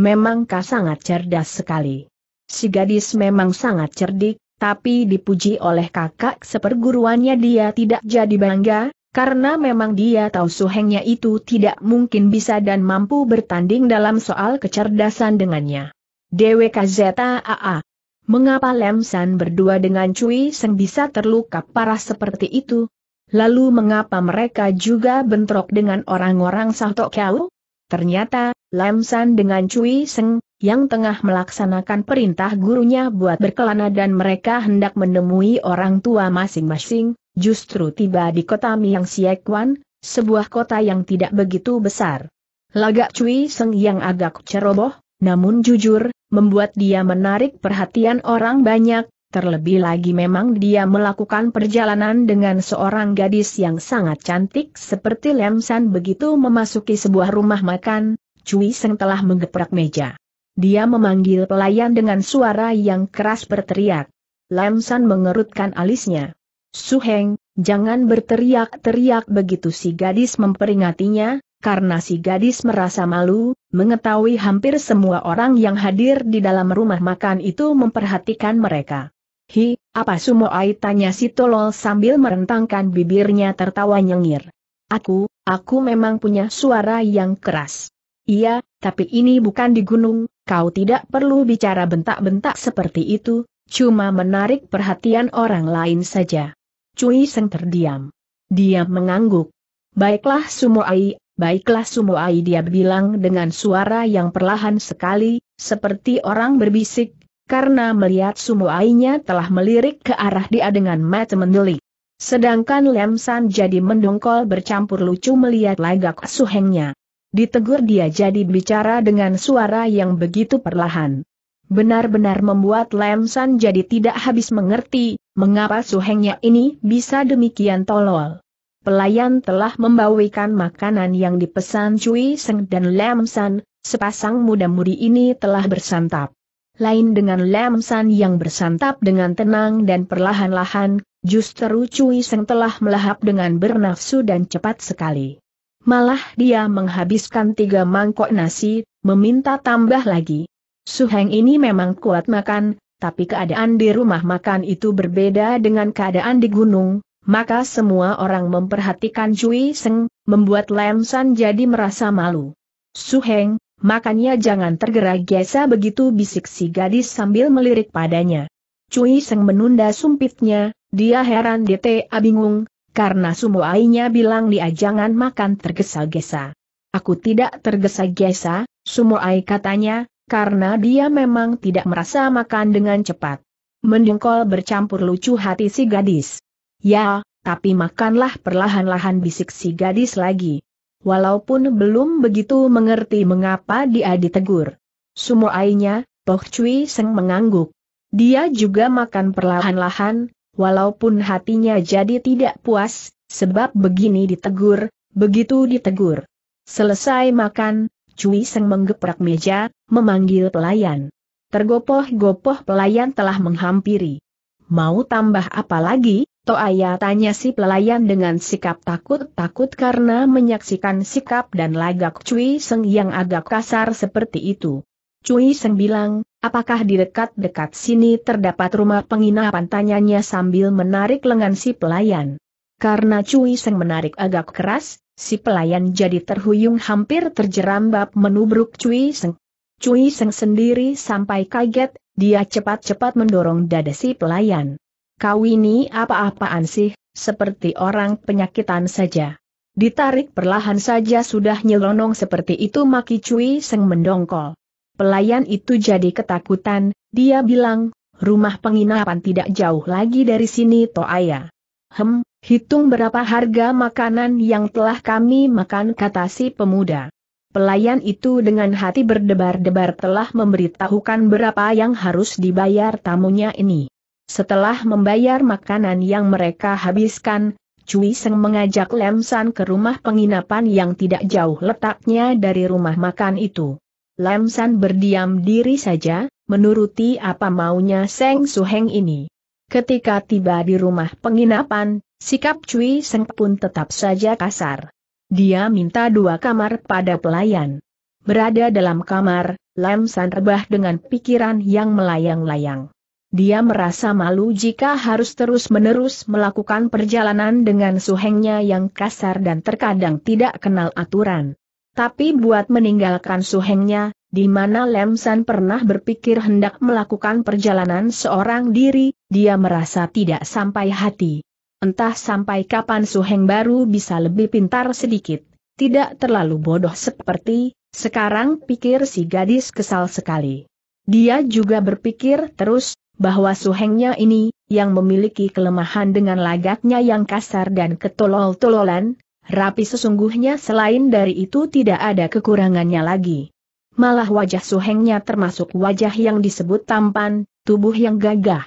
Memang kau sangat cerdas sekali. Si gadis memang sangat cerdik, tapi dipuji oleh kakak seperguruannya dia tidak jadi bangga, karena memang dia tahu suhengnya itu tidak mungkin bisa dan mampu bertanding dalam soal kecerdasan dengannya. DWKZAA Mengapa Lemsan berdua dengan Cui Seng bisa terluka parah seperti itu? Lalu mengapa mereka juga bentrok dengan orang-orang Sato Kau? Ternyata, Lam San dengan Cui Seng, yang tengah melaksanakan perintah gurunya buat berkelana dan mereka hendak menemui orang tua masing-masing, justru tiba di kota Miang Siekwan, sebuah kota yang tidak begitu besar. Lagak Cui Seng yang agak ceroboh, namun jujur, membuat dia menarik perhatian orang banyak, Terlebih lagi memang dia melakukan perjalanan dengan seorang gadis yang sangat cantik seperti Lemsan begitu memasuki sebuah rumah makan, Cui Seng telah menggeprak meja. Dia memanggil pelayan dengan suara yang keras berteriak. Lemsan mengerutkan alisnya. Suheng, jangan berteriak-teriak begitu si gadis memperingatinya, karena si gadis merasa malu, mengetahui hampir semua orang yang hadir di dalam rumah makan itu memperhatikan mereka. Hi, apa Sumoai tanya si tolol sambil merentangkan bibirnya tertawa nyengir. Aku, aku memang punya suara yang keras. Iya, tapi ini bukan di gunung, kau tidak perlu bicara bentak-bentak seperti itu, cuma menarik perhatian orang lain saja. Cui Seng terdiam. Dia mengangguk. Baiklah Sumoai, baiklah Sumoai dia bilang dengan suara yang perlahan sekali, seperti orang berbisik, karena melihat ainya telah melirik ke arah dia dengan mata mendelik. Sedangkan Lem jadi mendongkol bercampur lucu melihat lagak suhengnya. Ditegur dia jadi bicara dengan suara yang begitu perlahan. Benar-benar membuat Lem jadi tidak habis mengerti, mengapa suhengnya ini bisa demikian tolol. Pelayan telah membawakan makanan yang dipesan Cui Seng dan Lem sepasang muda-mudi ini telah bersantap lain dengan Lam San yang bersantap dengan tenang dan perlahan-lahan, justru Cui Seng telah melahap dengan bernafsu dan cepat sekali. Malah dia menghabiskan tiga mangkok nasi, meminta tambah lagi. Suheng ini memang kuat makan, tapi keadaan di rumah makan itu berbeda dengan keadaan di gunung, maka semua orang memperhatikan Cui Seng, membuat Lam San jadi merasa malu. Suheng, Makanya jangan tergesa-gesa begitu bisik si gadis sambil melirik padanya. Cui Seng menunda sumpitnya, dia heran DTA bingung, karena Sumoainya bilang dia jangan makan tergesa-gesa. Aku tidak tergesa-gesa, Sumoai katanya, karena dia memang tidak merasa makan dengan cepat. Mendengkol bercampur lucu hati si gadis. Ya, tapi makanlah perlahan-lahan bisik si gadis lagi walaupun belum begitu mengerti mengapa dia ditegur. Sumoainya, Poh Cui Seng mengangguk. Dia juga makan perlahan-lahan, walaupun hatinya jadi tidak puas, sebab begini ditegur, begitu ditegur. Selesai makan, Cui Seng menggeprak meja, memanggil pelayan. Tergopoh-gopoh pelayan telah menghampiri. Mau tambah apa lagi? Toaya tanya si pelayan dengan sikap takut-takut karena menyaksikan sikap dan lagak Cui Seng yang agak kasar seperti itu. Cui Seng bilang, apakah di dekat-dekat sini terdapat rumah penginapan tanyanya sambil menarik lengan si pelayan. Karena Cui Seng menarik agak keras, si pelayan jadi terhuyung hampir terjerambab menubruk Cui Seng. Cui Seng sendiri sampai kaget, dia cepat-cepat mendorong dada si pelayan. Kau ini apa-apaan sih, seperti orang penyakitan saja. Ditarik perlahan saja sudah nyelonong seperti itu Maki Cui Seng mendongkol. Pelayan itu jadi ketakutan, dia bilang, rumah penginapan tidak jauh lagi dari sini Toaya. Hem, hitung berapa harga makanan yang telah kami makan kata si pemuda. Pelayan itu dengan hati berdebar-debar telah memberitahukan berapa yang harus dibayar tamunya ini. Setelah membayar makanan yang mereka habiskan, Cui Seng mengajak Lem San ke rumah penginapan yang tidak jauh letaknya dari rumah makan itu. Lem San berdiam diri saja, menuruti apa maunya Seng Heng ini. Ketika tiba di rumah penginapan, sikap Cui Seng pun tetap saja kasar. Dia minta dua kamar pada pelayan. Berada dalam kamar, Lem San rebah dengan pikiran yang melayang-layang. Dia merasa malu jika harus terus-menerus melakukan perjalanan dengan suhengnya yang kasar dan terkadang tidak kenal aturan. Tapi buat meninggalkan suhengnya, di mana Lemsan pernah berpikir hendak melakukan perjalanan seorang diri, dia merasa tidak sampai hati. Entah sampai kapan suheng baru bisa lebih pintar sedikit, tidak terlalu bodoh seperti, sekarang pikir si gadis kesal sekali. Dia juga berpikir terus, bahwa suhengnya ini, yang memiliki kelemahan dengan lagatnya yang kasar dan ketolol-tololan, rapi sesungguhnya selain dari itu tidak ada kekurangannya lagi. Malah wajah suhengnya termasuk wajah yang disebut tampan, tubuh yang gagah.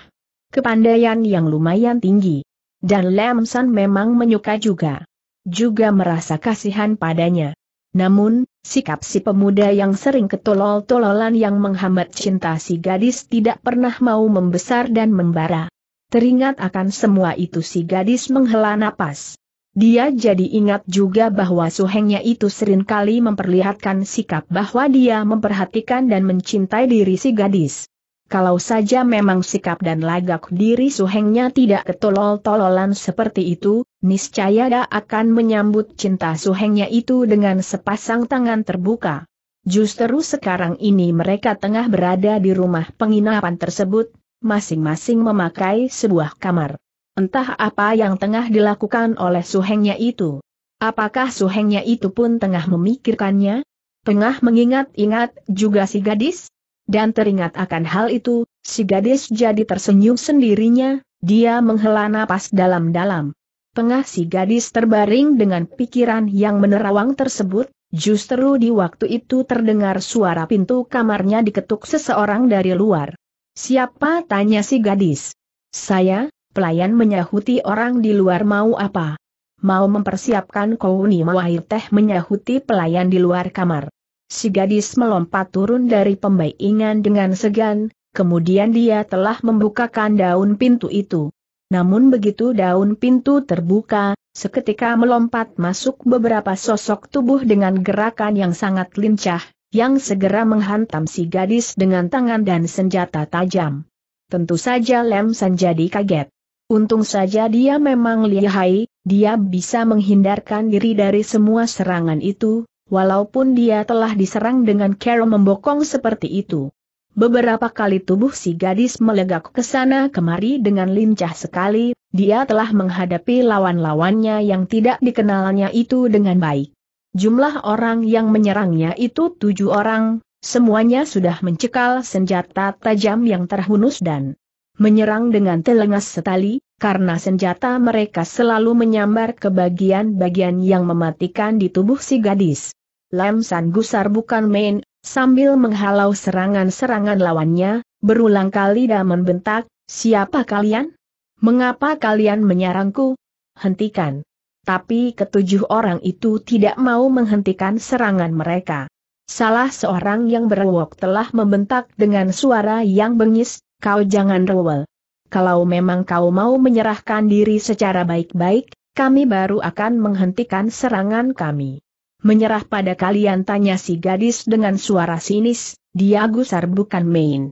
Kepandaian yang lumayan tinggi. Dan Lam memang menyuka juga. Juga merasa kasihan padanya. Namun, Sikap si pemuda yang sering ketolol-tololan yang menghambat cinta si gadis tidak pernah mau membesar dan membara. Teringat akan semua itu si gadis menghela napas. Dia jadi ingat juga bahwa suhengnya itu seringkali memperlihatkan sikap bahwa dia memperhatikan dan mencintai diri si gadis. Kalau saja memang sikap dan lagak diri suhengnya tidak ketolol-tololan seperti itu, niscaya dia akan menyambut cinta suhengnya itu dengan sepasang tangan terbuka. Justru sekarang ini mereka tengah berada di rumah penginapan tersebut, masing-masing memakai sebuah kamar. Entah apa yang tengah dilakukan oleh suhengnya itu. Apakah suhengnya itu pun tengah memikirkannya? Tengah mengingat-ingat juga si gadis? Dan teringat akan hal itu, si gadis jadi tersenyum sendirinya, dia menghela napas dalam-dalam. Tengah si gadis terbaring dengan pikiran yang menerawang tersebut, justru di waktu itu terdengar suara pintu kamarnya diketuk seseorang dari luar. Siapa tanya si gadis? Saya, pelayan menyahuti orang di luar mau apa? Mau mempersiapkan kouni mawahir teh menyahuti pelayan di luar kamar. Si gadis melompat turun dari pembaingan dengan segan, kemudian dia telah membukakan daun pintu itu. Namun begitu daun pintu terbuka, seketika melompat masuk beberapa sosok tubuh dengan gerakan yang sangat lincah, yang segera menghantam si gadis dengan tangan dan senjata tajam. Tentu saja Lem San jadi kaget. Untung saja dia memang lihai, dia bisa menghindarkan diri dari semua serangan itu, walaupun dia telah diserang dengan cara membokong seperti itu. Beberapa kali tubuh si gadis melegak ke sana kemari dengan lincah sekali, dia telah menghadapi lawan-lawannya yang tidak dikenalnya itu dengan baik. Jumlah orang yang menyerangnya itu tujuh orang, semuanya sudah mencekal senjata tajam yang terhunus dan menyerang dengan telengas setali, karena senjata mereka selalu menyambar ke bagian-bagian yang mematikan di tubuh si gadis. Lem San Gusar bukan main, Sambil menghalau serangan-serangan lawannya, berulang kali dia membentak, siapa kalian? Mengapa kalian menyerangku? Hentikan. Tapi ketujuh orang itu tidak mau menghentikan serangan mereka. Salah seorang yang berwok telah membentak dengan suara yang bengis, kau jangan rewel. Kalau memang kau mau menyerahkan diri secara baik-baik, kami baru akan menghentikan serangan kami menyerah pada kalian tanya si gadis dengan suara sinis, dia gusar bukan main.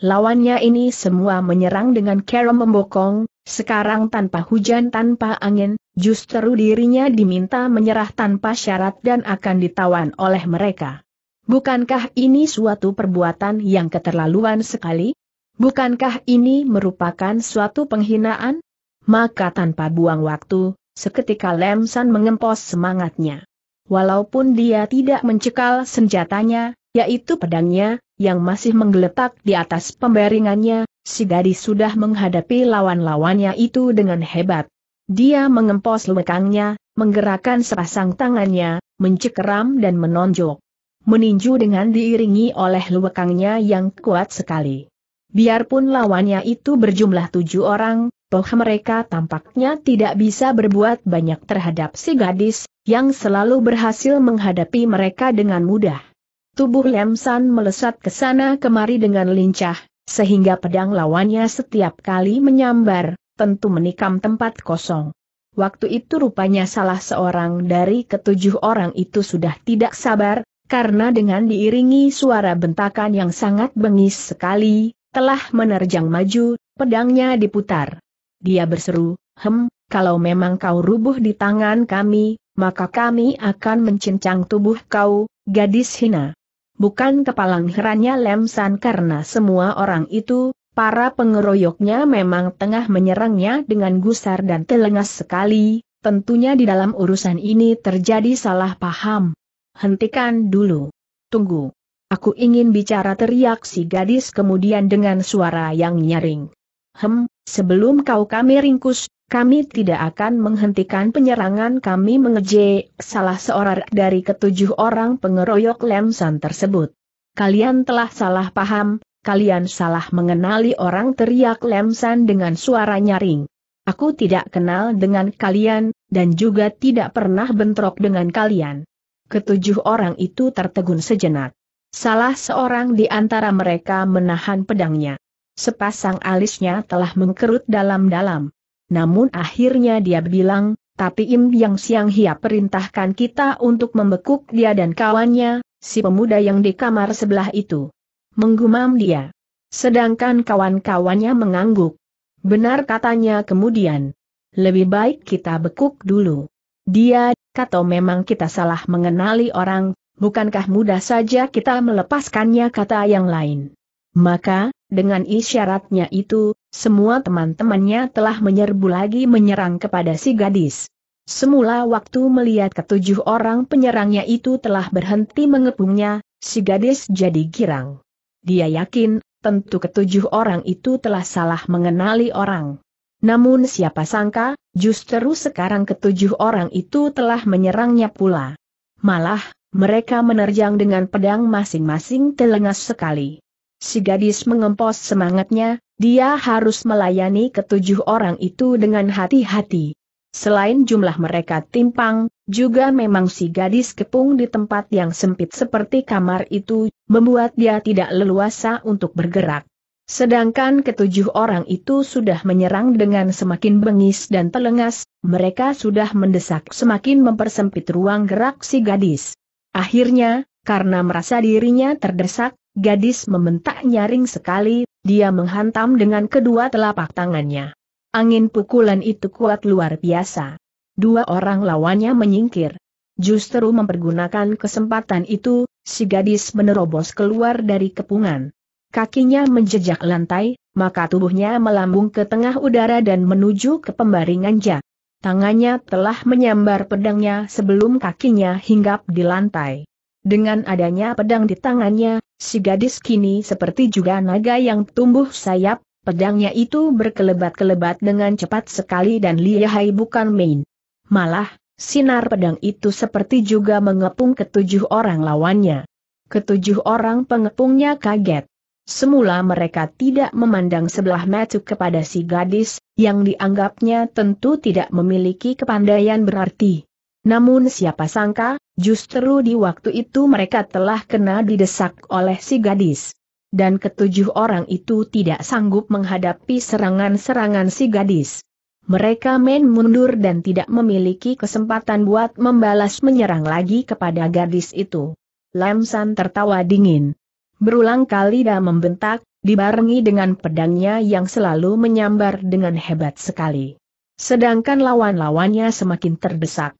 Lawannya ini semua menyerang dengan kerem membokong, sekarang tanpa hujan tanpa angin, justru dirinya diminta menyerah tanpa syarat dan akan ditawan oleh mereka. Bukankah ini suatu perbuatan yang keterlaluan sekali? Bukankah ini merupakan suatu penghinaan? Maka tanpa buang waktu, seketika Lemsan mengempos semangatnya. Walaupun dia tidak mencekal senjatanya, yaitu pedangnya, yang masih menggeletak di atas pembaringannya, si gadis sudah menghadapi lawan-lawannya itu dengan hebat. Dia mengempos lekangnya, menggerakkan sepasang tangannya, mencekram dan menonjok. Meninju dengan diiringi oleh lekangnya yang kuat sekali. Biarpun lawannya itu berjumlah tujuh orang, toh mereka tampaknya tidak bisa berbuat banyak terhadap si gadis, yang selalu berhasil menghadapi mereka dengan mudah. Tubuh Lemsan melesat ke sana kemari dengan lincah, sehingga pedang lawannya setiap kali menyambar, tentu menikam tempat kosong. Waktu itu rupanya salah seorang dari ketujuh orang itu sudah tidak sabar, karena dengan diiringi suara bentakan yang sangat bengis sekali, telah menerjang maju, pedangnya diputar. Dia berseru, Hem, kalau memang kau rubuh di tangan kami, maka kami akan mencincang tubuh kau, gadis hina. Bukan kepalang Herannya lemsan karena semua orang itu, para pengeroyoknya memang tengah menyerangnya dengan gusar dan telengas sekali, tentunya di dalam urusan ini terjadi salah paham. Hentikan dulu. Tunggu. Aku ingin bicara teriak si gadis kemudian dengan suara yang nyaring. Hem, sebelum kau kami ringkus, kami tidak akan menghentikan penyerangan kami mengejek salah seorang dari ketujuh orang pengeroyok lemsan tersebut. Kalian telah salah paham, kalian salah mengenali orang teriak lemsan dengan suara nyaring. Aku tidak kenal dengan kalian, dan juga tidak pernah bentrok dengan kalian. Ketujuh orang itu tertegun sejenak. Salah seorang di antara mereka menahan pedangnya. Sepasang alisnya telah mengkerut dalam-dalam. Namun akhirnya dia bilang, tapi Im Yang Siang Hia perintahkan kita untuk membekuk dia dan kawannya, si pemuda yang di kamar sebelah itu. Menggumam dia. Sedangkan kawan-kawannya mengangguk. Benar katanya kemudian. Lebih baik kita bekuk dulu. Dia, kata memang kita salah mengenali orang, bukankah mudah saja kita melepaskannya kata yang lain. Maka, dengan isyaratnya itu, semua teman-temannya telah menyerbu lagi menyerang kepada si gadis. Semula waktu melihat ketujuh orang penyerangnya itu telah berhenti mengepungnya, si gadis jadi girang. Dia yakin, tentu ketujuh orang itu telah salah mengenali orang. Namun siapa sangka, justru sekarang ketujuh orang itu telah menyerangnya pula. Malah, mereka menerjang dengan pedang masing-masing telengas sekali. Si gadis mengempos semangatnya, dia harus melayani ketujuh orang itu dengan hati-hati. Selain jumlah mereka timpang, juga memang si gadis kepung di tempat yang sempit seperti kamar itu, membuat dia tidak leluasa untuk bergerak. Sedangkan ketujuh orang itu sudah menyerang dengan semakin bengis dan telengas, mereka sudah mendesak semakin mempersempit ruang gerak si gadis. Akhirnya, karena merasa dirinya terdesak, Gadis mementak nyaring sekali, dia menghantam dengan kedua telapak tangannya. Angin pukulan itu kuat luar biasa. Dua orang lawannya menyingkir. Justru mempergunakan kesempatan itu, si gadis menerobos keluar dari kepungan. Kakinya menjejak lantai, maka tubuhnya melambung ke tengah udara dan menuju ke pembaringan Jak. Tangannya telah menyambar pedangnya sebelum kakinya hinggap di lantai. Dengan adanya pedang di tangannya, Si gadis kini seperti juga naga yang tumbuh sayap, pedangnya itu berkelebat-kelebat dengan cepat sekali dan lihai bukan main. Malah, sinar pedang itu seperti juga mengepung ketujuh orang lawannya. Ketujuh orang pengepungnya kaget. Semula mereka tidak memandang sebelah mata kepada si gadis, yang dianggapnya tentu tidak memiliki kepandaian berarti. Namun siapa sangka, Justru di waktu itu mereka telah kena didesak oleh si gadis. Dan ketujuh orang itu tidak sanggup menghadapi serangan-serangan si gadis. Mereka main mundur dan tidak memiliki kesempatan buat membalas menyerang lagi kepada gadis itu. Lamsan tertawa dingin. Berulang kali dia membentak, dibarengi dengan pedangnya yang selalu menyambar dengan hebat sekali. Sedangkan lawan-lawannya semakin terdesak.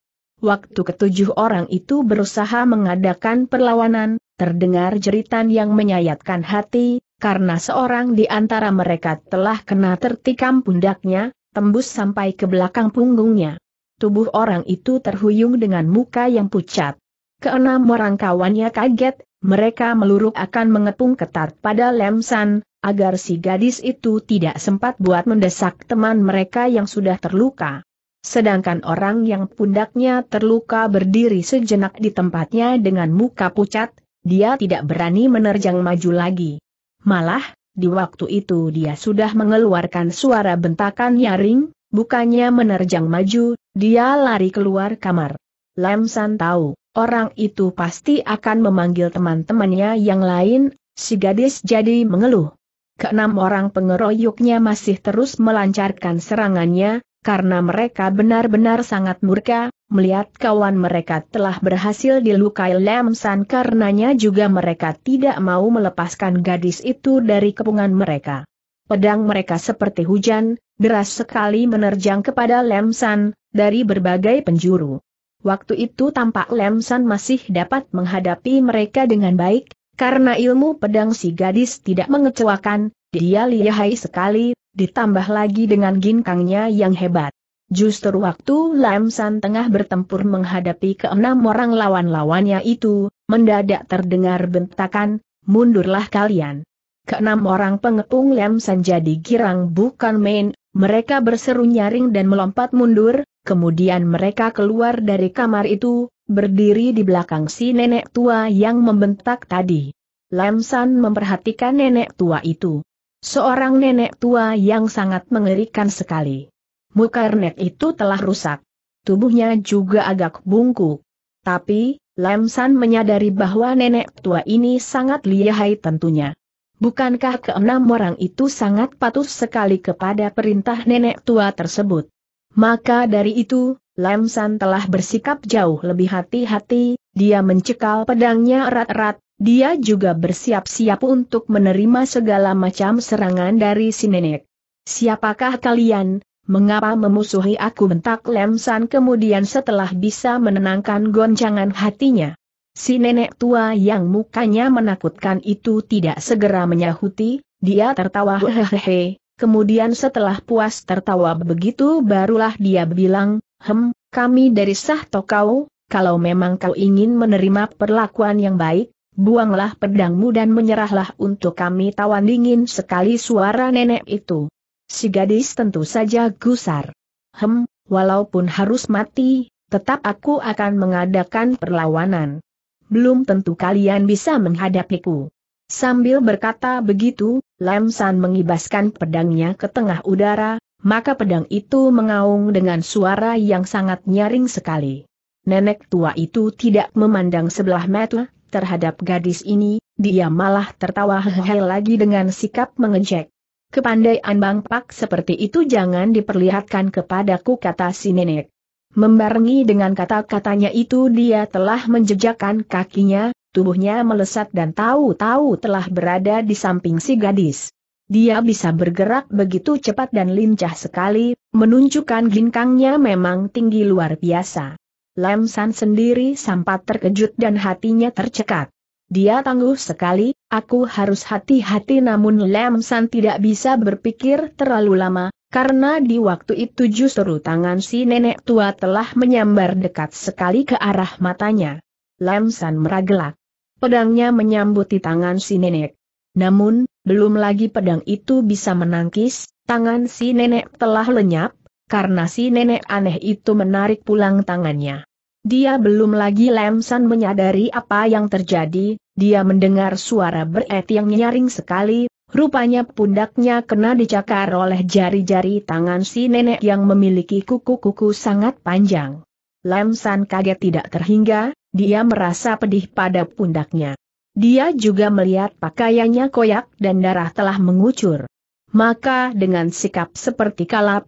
Waktu ketujuh orang itu berusaha mengadakan perlawanan, terdengar jeritan yang menyayatkan hati, karena seorang di antara mereka telah kena tertikam pundaknya, tembus sampai ke belakang punggungnya. Tubuh orang itu terhuyung dengan muka yang pucat. Keenam orang kawannya kaget, mereka meluruk akan mengepung ketat pada Lemsan, agar si gadis itu tidak sempat buat mendesak teman mereka yang sudah terluka. Sedangkan orang yang pundaknya terluka berdiri sejenak di tempatnya dengan muka pucat, dia tidak berani menerjang maju lagi. Malah, di waktu itu dia sudah mengeluarkan suara bentakan nyaring, bukannya menerjang maju, dia lari keluar kamar. Lam San tahu, orang itu pasti akan memanggil teman-temannya yang lain, si gadis jadi mengeluh. Keenam orang pengeroyoknya masih terus melancarkan serangannya, karena mereka benar-benar sangat murka, melihat kawan mereka telah berhasil dilukai Lemsan karenanya juga mereka tidak mau melepaskan gadis itu dari kepungan mereka. Pedang mereka seperti hujan, deras sekali menerjang kepada Lemsan, dari berbagai penjuru. Waktu itu tampak Lemsan masih dapat menghadapi mereka dengan baik, karena ilmu pedang si gadis tidak mengecewakan, dia lihai sekali, ditambah lagi dengan ginkangnya yang hebat. Justru waktu Lam San tengah bertempur menghadapi keenam orang lawan-lawannya itu, mendadak terdengar bentakan, mundurlah kalian. Keenam orang pengepung Lam San jadi girang bukan main, mereka berseru nyaring dan melompat mundur, kemudian mereka keluar dari kamar itu, berdiri di belakang si nenek tua yang membentak tadi. Lam San memperhatikan nenek tua itu. Seorang nenek tua yang sangat mengerikan sekali. Muka Mukarnet itu telah rusak. Tubuhnya juga agak bungkuk. Tapi, Lemsan menyadari bahwa nenek tua ini sangat lihai tentunya. Bukankah keenam orang itu sangat patuh sekali kepada perintah nenek tua tersebut? Maka dari itu, Lemsan telah bersikap jauh lebih hati-hati, dia mencekal pedangnya erat-erat, dia juga bersiap-siap untuk menerima segala macam serangan dari si nenek. Siapakah kalian? Mengapa memusuhi aku bentak Lemsan kemudian setelah bisa menenangkan goncangan hatinya? Si nenek tua yang mukanya menakutkan itu tidak segera menyahuti, dia tertawa hehehe, kemudian setelah puas tertawa begitu barulah dia bilang, hem, kami dari sah tokau, kalau memang kau ingin menerima perlakuan yang baik, Buanglah pedangmu dan menyerahlah untuk kami tawan dingin sekali suara nenek itu. Si gadis tentu saja gusar. Hem, walaupun harus mati, tetap aku akan mengadakan perlawanan. Belum tentu kalian bisa menghadapiku. Sambil berkata begitu, Lam San mengibaskan pedangnya ke tengah udara, maka pedang itu mengaung dengan suara yang sangat nyaring sekali. Nenek tua itu tidak memandang sebelah mata, terhadap gadis ini, dia malah tertawa hehe lagi dengan sikap mengejek. Kepandaian Bang Pak seperti itu jangan diperlihatkan kepadaku kata si nenek. Membarengi dengan kata-katanya itu dia telah menjejakkan kakinya, tubuhnya melesat dan tahu-tahu telah berada di samping si gadis. Dia bisa bergerak begitu cepat dan lincah sekali, menunjukkan ginkangnya memang tinggi luar biasa. Lem San sendiri sempat terkejut dan hatinya tercekat. Dia tangguh sekali, aku harus hati-hati namun Lem San tidak bisa berpikir terlalu lama, karena di waktu itu justru tangan si nenek tua telah menyambar dekat sekali ke arah matanya. Lem San meragelak. Pedangnya menyambuti tangan si nenek. Namun, belum lagi pedang itu bisa menangkis, tangan si nenek telah lenyap, karena si nenek aneh itu menarik pulang tangannya. Dia belum lagi lemsan menyadari apa yang terjadi, dia mendengar suara beret yang nyaring sekali, rupanya pundaknya kena dicakar oleh jari-jari tangan si nenek yang memiliki kuku-kuku sangat panjang. Lemsan kaget tidak terhingga, dia merasa pedih pada pundaknya. Dia juga melihat pakaiannya koyak dan darah telah mengucur. Maka dengan sikap seperti kalap,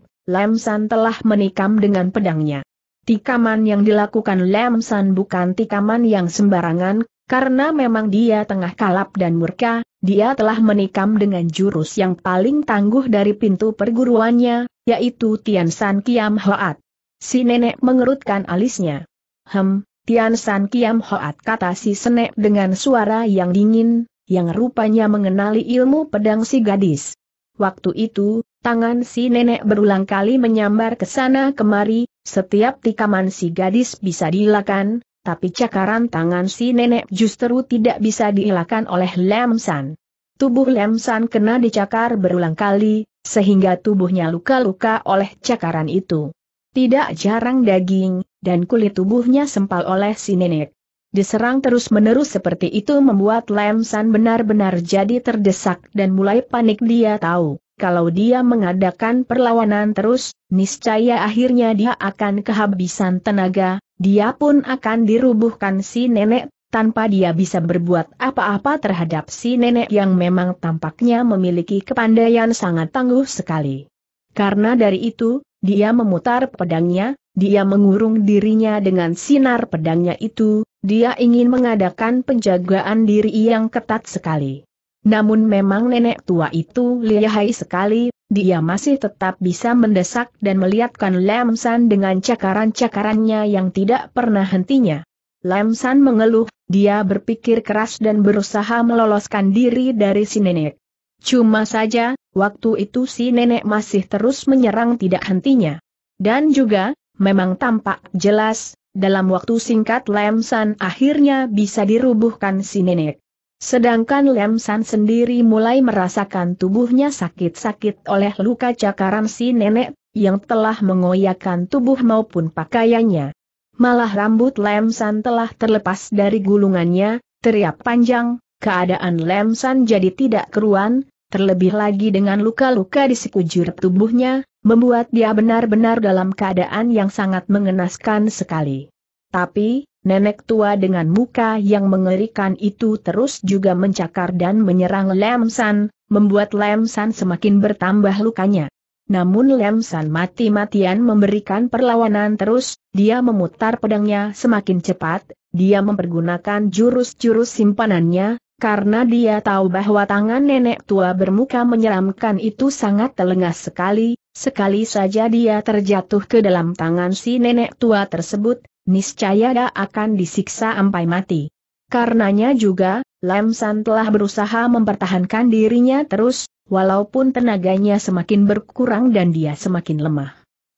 San telah menikam dengan pedangnya. Tikaman yang dilakukan San bukan tikaman yang sembarangan, karena memang dia tengah kalap dan murka, dia telah menikam dengan jurus yang paling tangguh dari pintu perguruannya, yaitu Tian San Kiam Hoat. Si nenek mengerutkan alisnya. Hem, Tian San Kiam Hoat kata si senek dengan suara yang dingin, yang rupanya mengenali ilmu pedang si gadis. Waktu itu, Tangan si nenek berulang kali menyambar ke sana kemari, setiap tikaman si gadis bisa diilakan, tapi cakaran tangan si nenek justru tidak bisa diilakan oleh Lemsan. Tubuh Lemsan kena dicakar berulang kali, sehingga tubuhnya luka-luka oleh cakaran itu. Tidak jarang daging, dan kulit tubuhnya sempal oleh si nenek. Diserang terus-menerus seperti itu membuat Lemsan benar-benar jadi terdesak dan mulai panik dia tahu kalau dia mengadakan perlawanan terus, niscaya akhirnya dia akan kehabisan tenaga, dia pun akan dirubuhkan si nenek, tanpa dia bisa berbuat apa-apa terhadap si nenek yang memang tampaknya memiliki kepandaian sangat tangguh sekali. Karena dari itu, dia memutar pedangnya, dia mengurung dirinya dengan sinar pedangnya itu, dia ingin mengadakan penjagaan diri yang ketat sekali. Namun memang nenek tua itu lihai sekali, dia masih tetap bisa mendesak dan melihatkan Lam San dengan cakaran-cakarannya yang tidak pernah hentinya. Lam San mengeluh, dia berpikir keras dan berusaha meloloskan diri dari si nenek. Cuma saja, waktu itu si nenek masih terus menyerang tidak hentinya. Dan juga, memang tampak jelas, dalam waktu singkat Lam San akhirnya bisa dirubuhkan si nenek. Sedangkan Lem San sendiri mulai merasakan tubuhnya sakit-sakit oleh luka cakaran si nenek, yang telah mengoyakkan tubuh maupun pakaiannya. Malah rambut Lem San telah terlepas dari gulungannya, teriak panjang, keadaan Lem San jadi tidak keruan, terlebih lagi dengan luka-luka di sekujur tubuhnya, membuat dia benar-benar dalam keadaan yang sangat mengenaskan sekali. Tapi, Nenek tua dengan muka yang mengerikan itu terus juga mencakar dan menyerang Lem San, membuat Lem San semakin bertambah lukanya. Namun Lem San mati-matian memberikan perlawanan terus, dia memutar pedangnya semakin cepat, dia mempergunakan jurus-jurus simpanannya, karena dia tahu bahwa tangan nenek tua bermuka menyeramkan itu sangat telengah sekali, sekali saja dia terjatuh ke dalam tangan si nenek tua tersebut, niscaya dia akan disiksa sampai mati. Karenanya juga, Lam San telah berusaha mempertahankan dirinya terus, walaupun tenaganya semakin berkurang dan dia semakin lemah.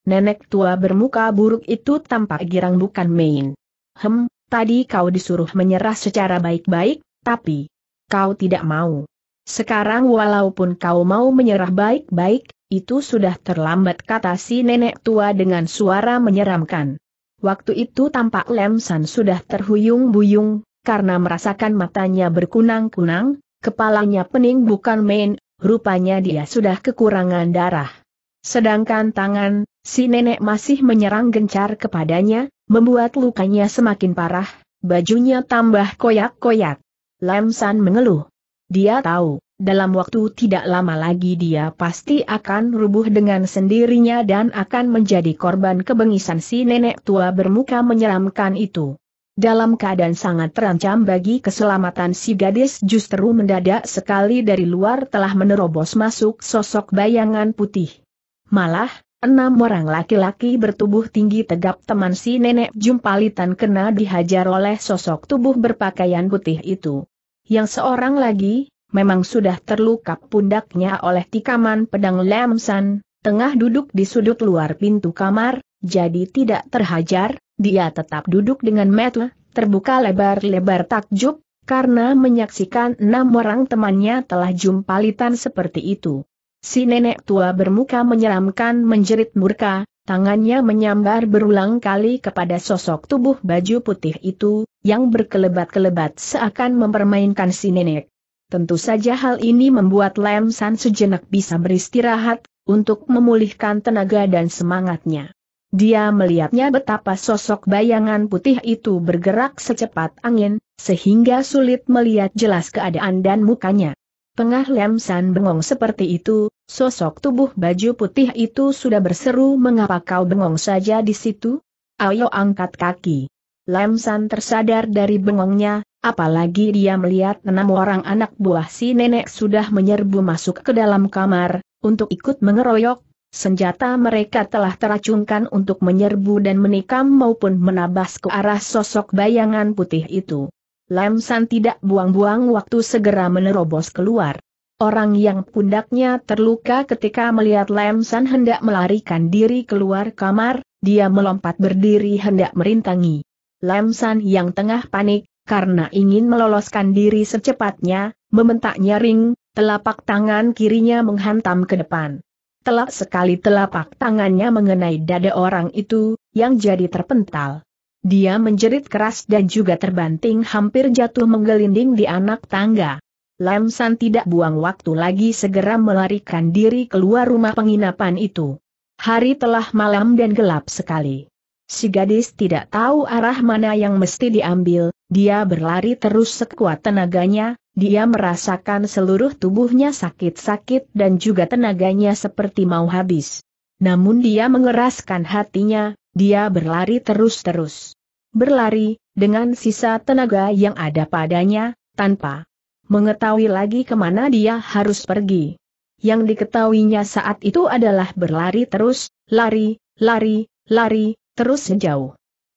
Nenek tua bermuka buruk itu tampak girang bukan main. Hem, tadi kau disuruh menyerah secara baik-baik, tapi kau tidak mau. Sekarang walaupun kau mau menyerah baik-baik, itu sudah terlambat kata si nenek tua dengan suara menyeramkan. Waktu itu tampak Lem San sudah terhuyung-buyung, karena merasakan matanya berkunang-kunang, kepalanya pening bukan main, rupanya dia sudah kekurangan darah. Sedangkan tangan, si nenek masih menyerang gencar kepadanya, membuat lukanya semakin parah, bajunya tambah koyak-koyak. Lem San mengeluh. Dia tahu, dalam waktu tidak lama lagi dia pasti akan rubuh dengan sendirinya dan akan menjadi korban kebengisan si nenek tua bermuka menyeramkan itu. Dalam keadaan sangat terancam bagi keselamatan si gadis justru mendadak sekali dari luar telah menerobos masuk sosok bayangan putih. Malah, enam orang laki-laki bertubuh tinggi tegap teman si nenek jumpalitan kena dihajar oleh sosok tubuh berpakaian putih itu. Yang seorang lagi, memang sudah terluka pundaknya oleh tikaman pedang Lemsan, tengah duduk di sudut luar pintu kamar, jadi tidak terhajar, dia tetap duduk dengan metu, terbuka lebar-lebar takjub, karena menyaksikan enam orang temannya telah jumpalitan seperti itu. Si nenek tua bermuka menyeramkan menjerit murka, tangannya menyambar berulang kali kepada sosok tubuh baju putih itu, yang berkelebat-kelebat seakan mempermainkan si nenek. Tentu saja hal ini membuat Lam San sejenak bisa beristirahat, untuk memulihkan tenaga dan semangatnya. Dia melihatnya betapa sosok bayangan putih itu bergerak secepat angin, sehingga sulit melihat jelas keadaan dan mukanya. Tengah Lam San bengong seperti itu, sosok tubuh baju putih itu sudah berseru mengapa kau bengong saja di situ? Ayo angkat kaki. Lam San tersadar dari bengongnya, apalagi dia melihat enam orang anak buah si nenek sudah menyerbu masuk ke dalam kamar, untuk ikut mengeroyok, senjata mereka telah teracungkan untuk menyerbu dan menikam maupun menabas ke arah sosok bayangan putih itu. Lam San tidak buang-buang waktu segera menerobos keluar. Orang yang pundaknya terluka ketika melihat Lam San hendak melarikan diri keluar kamar, dia melompat berdiri hendak merintangi. Lam San yang tengah panik, karena ingin meloloskan diri secepatnya, membentak Ring, telapak tangan kirinya menghantam ke depan. Telak sekali telapak tangannya mengenai dada orang itu, yang jadi terpental. Dia menjerit keras dan juga terbanting hampir jatuh menggelinding di anak tangga. Lam San tidak buang waktu lagi segera melarikan diri keluar rumah penginapan itu. Hari telah malam dan gelap sekali. Si gadis tidak tahu arah mana yang mesti diambil, dia berlari terus sekuat tenaganya, dia merasakan seluruh tubuhnya sakit-sakit dan juga tenaganya seperti mau habis. Namun dia mengeraskan hatinya, dia berlari terus-terus. Berlari, dengan sisa tenaga yang ada padanya, tanpa mengetahui lagi kemana dia harus pergi. Yang diketahuinya saat itu adalah berlari terus, lari, lari, lari, terus sejauh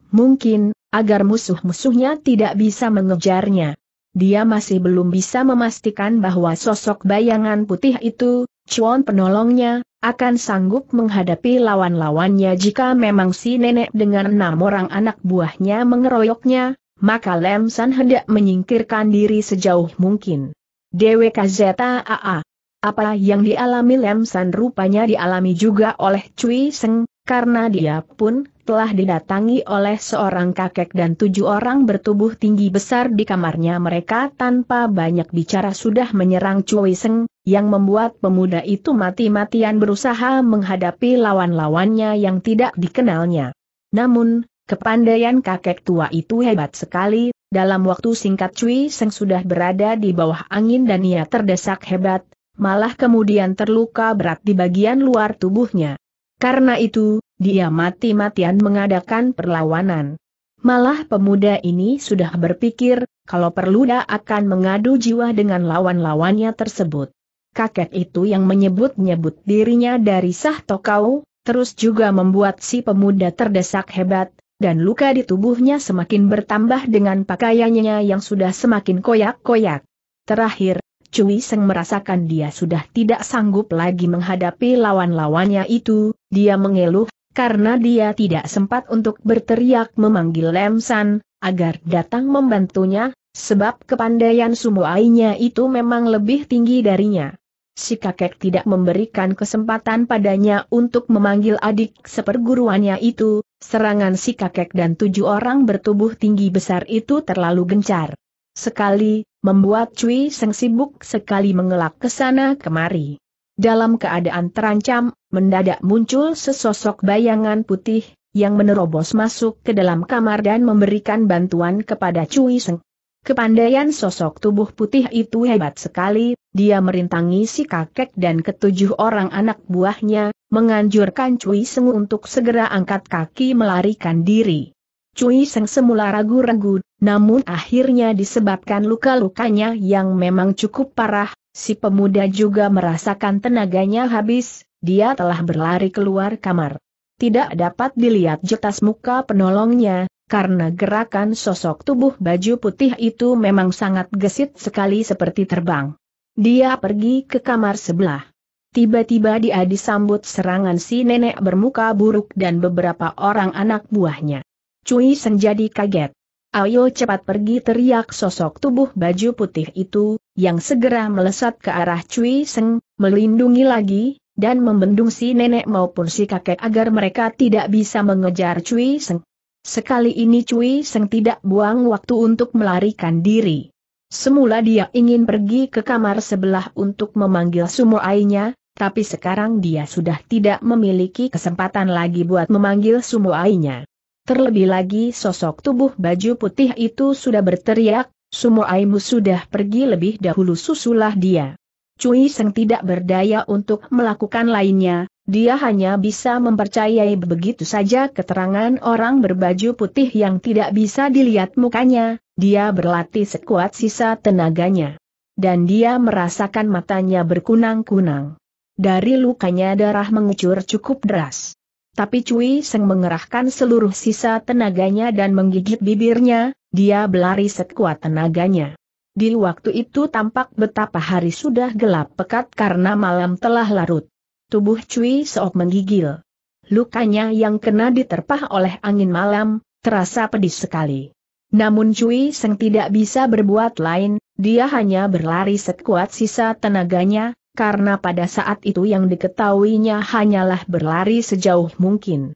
Mungkin, agar musuh-musuhnya tidak bisa mengejarnya. Dia masih belum bisa memastikan bahwa sosok bayangan putih itu, cuan penolongnya, akan sanggup menghadapi lawan-lawannya jika memang si nenek dengan enam orang anak buahnya mengeroyoknya, maka Lem San hendak menyingkirkan diri sejauh mungkin. DWKZAA Apa yang dialami Lem San rupanya dialami juga oleh Cui Seng, karena dia pun telah didatangi oleh seorang kakek dan tujuh orang bertubuh tinggi besar di kamarnya mereka tanpa banyak bicara sudah menyerang Cui Seng, yang membuat pemuda itu mati-matian berusaha menghadapi lawan-lawannya yang tidak dikenalnya. Namun, kepandaian kakek tua itu hebat sekali, dalam waktu singkat Cui Seng sudah berada di bawah angin dan ia terdesak hebat, malah kemudian terluka berat di bagian luar tubuhnya. Karena itu, dia mati-matian mengadakan perlawanan. Malah pemuda ini sudah berpikir, kalau perlu dia akan mengadu jiwa dengan lawan-lawannya tersebut. Kakek itu yang menyebut-nyebut dirinya dari sah tokau, terus juga membuat si pemuda terdesak hebat, dan luka di tubuhnya semakin bertambah dengan pakaiannya yang sudah semakin koyak-koyak. Terakhir, Cui Seng merasakan dia sudah tidak sanggup lagi menghadapi lawan-lawannya itu, dia mengeluh, karena dia tidak sempat untuk berteriak memanggil Lem San, agar datang membantunya, sebab kepandaian sumuainya itu memang lebih tinggi darinya. Si kakek tidak memberikan kesempatan padanya untuk memanggil adik seperguruannya itu, serangan si kakek dan tujuh orang bertubuh tinggi besar itu terlalu gencar. Sekali, membuat Cui Seng sibuk sekali mengelak ke sana kemari. Dalam keadaan terancam, mendadak muncul sesosok bayangan putih, yang menerobos masuk ke dalam kamar dan memberikan bantuan kepada Cui Seng. Kepandaian sosok tubuh putih itu hebat sekali, dia merintangi si kakek dan ketujuh orang anak buahnya, menganjurkan Cui Seng untuk segera angkat kaki melarikan diri. Cui Seng semula ragu-ragu, namun akhirnya disebabkan luka-lukanya yang memang cukup parah, Si pemuda juga merasakan tenaganya habis, dia telah berlari keluar kamar. Tidak dapat dilihat jetas muka penolongnya, karena gerakan sosok tubuh baju putih itu memang sangat gesit sekali seperti terbang. Dia pergi ke kamar sebelah. Tiba-tiba dia disambut serangan si nenek bermuka buruk dan beberapa orang anak buahnya. Cui senjadi kaget. Ayo cepat pergi teriak sosok tubuh baju putih itu, yang segera melesat ke arah Cui Seng, melindungi lagi, dan membendung si nenek maupun si kakek agar mereka tidak bisa mengejar Cui Seng. Sekali ini Cui Seng tidak buang waktu untuk melarikan diri. Semula dia ingin pergi ke kamar sebelah untuk memanggil Sumoainya, tapi sekarang dia sudah tidak memiliki kesempatan lagi buat memanggil Sumoainya. Terlebih lagi sosok tubuh baju putih itu sudah berteriak, Aimu sudah pergi lebih dahulu susulah dia. Cui Seng tidak berdaya untuk melakukan lainnya, dia hanya bisa mempercayai begitu saja keterangan orang berbaju putih yang tidak bisa dilihat mukanya, dia berlatih sekuat sisa tenaganya. Dan dia merasakan matanya berkunang-kunang. Dari lukanya darah mengucur cukup deras. Tapi Cui Seng mengerahkan seluruh sisa tenaganya dan menggigit bibirnya, dia berlari sekuat tenaganya. Di waktu itu tampak betapa hari sudah gelap pekat karena malam telah larut. Tubuh Cui Seok menggigil. Lukanya yang kena diterpah oleh angin malam, terasa pedih sekali. Namun Cui Seng tidak bisa berbuat lain, dia hanya berlari sekuat sisa tenaganya, karena pada saat itu yang diketahuinya hanyalah berlari sejauh mungkin.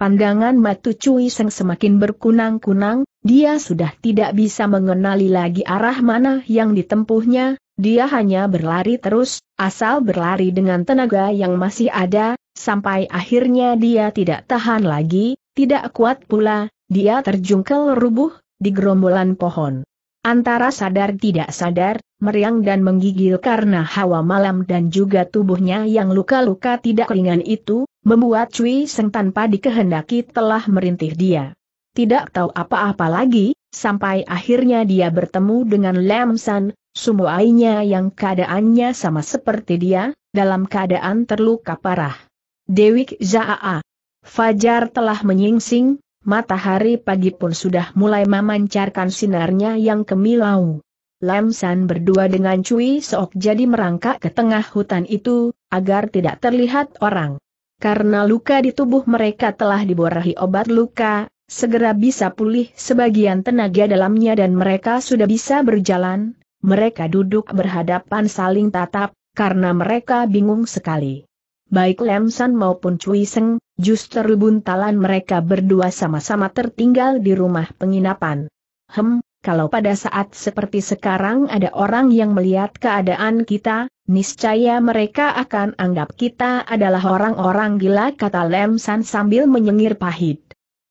Pandangan Matu Cui Seng semakin berkunang-kunang, dia sudah tidak bisa mengenali lagi arah mana yang ditempuhnya, dia hanya berlari terus, asal berlari dengan tenaga yang masih ada, sampai akhirnya dia tidak tahan lagi, tidak kuat pula, dia terjungkel rubuh, di gerombolan pohon. Antara sadar tidak sadar, meriang dan menggigil karena hawa malam dan juga tubuhnya yang luka-luka tidak ringan itu, membuat Cui Seng tanpa dikehendaki telah merintih dia. Tidak tahu apa-apa lagi, sampai akhirnya dia bertemu dengan Lam San, sumuainya yang keadaannya sama seperti dia, dalam keadaan terluka parah. Dewi Zaa. Fajar telah menyingsing, matahari pagi pun sudah mulai memancarkan sinarnya yang kemilau. Lam San berdua dengan Cui Sok jadi merangkak ke tengah hutan itu, agar tidak terlihat orang. Karena luka di tubuh mereka telah diborahi obat luka, segera bisa pulih sebagian tenaga dalamnya dan mereka sudah bisa berjalan, mereka duduk berhadapan saling tatap, karena mereka bingung sekali. Baik Lam San maupun Cui Seng, justru buntalan mereka berdua sama-sama tertinggal di rumah penginapan. Hem, kalau pada saat seperti sekarang ada orang yang melihat keadaan kita, niscaya mereka akan anggap kita adalah orang-orang gila kata Lem San sambil menyengir pahit.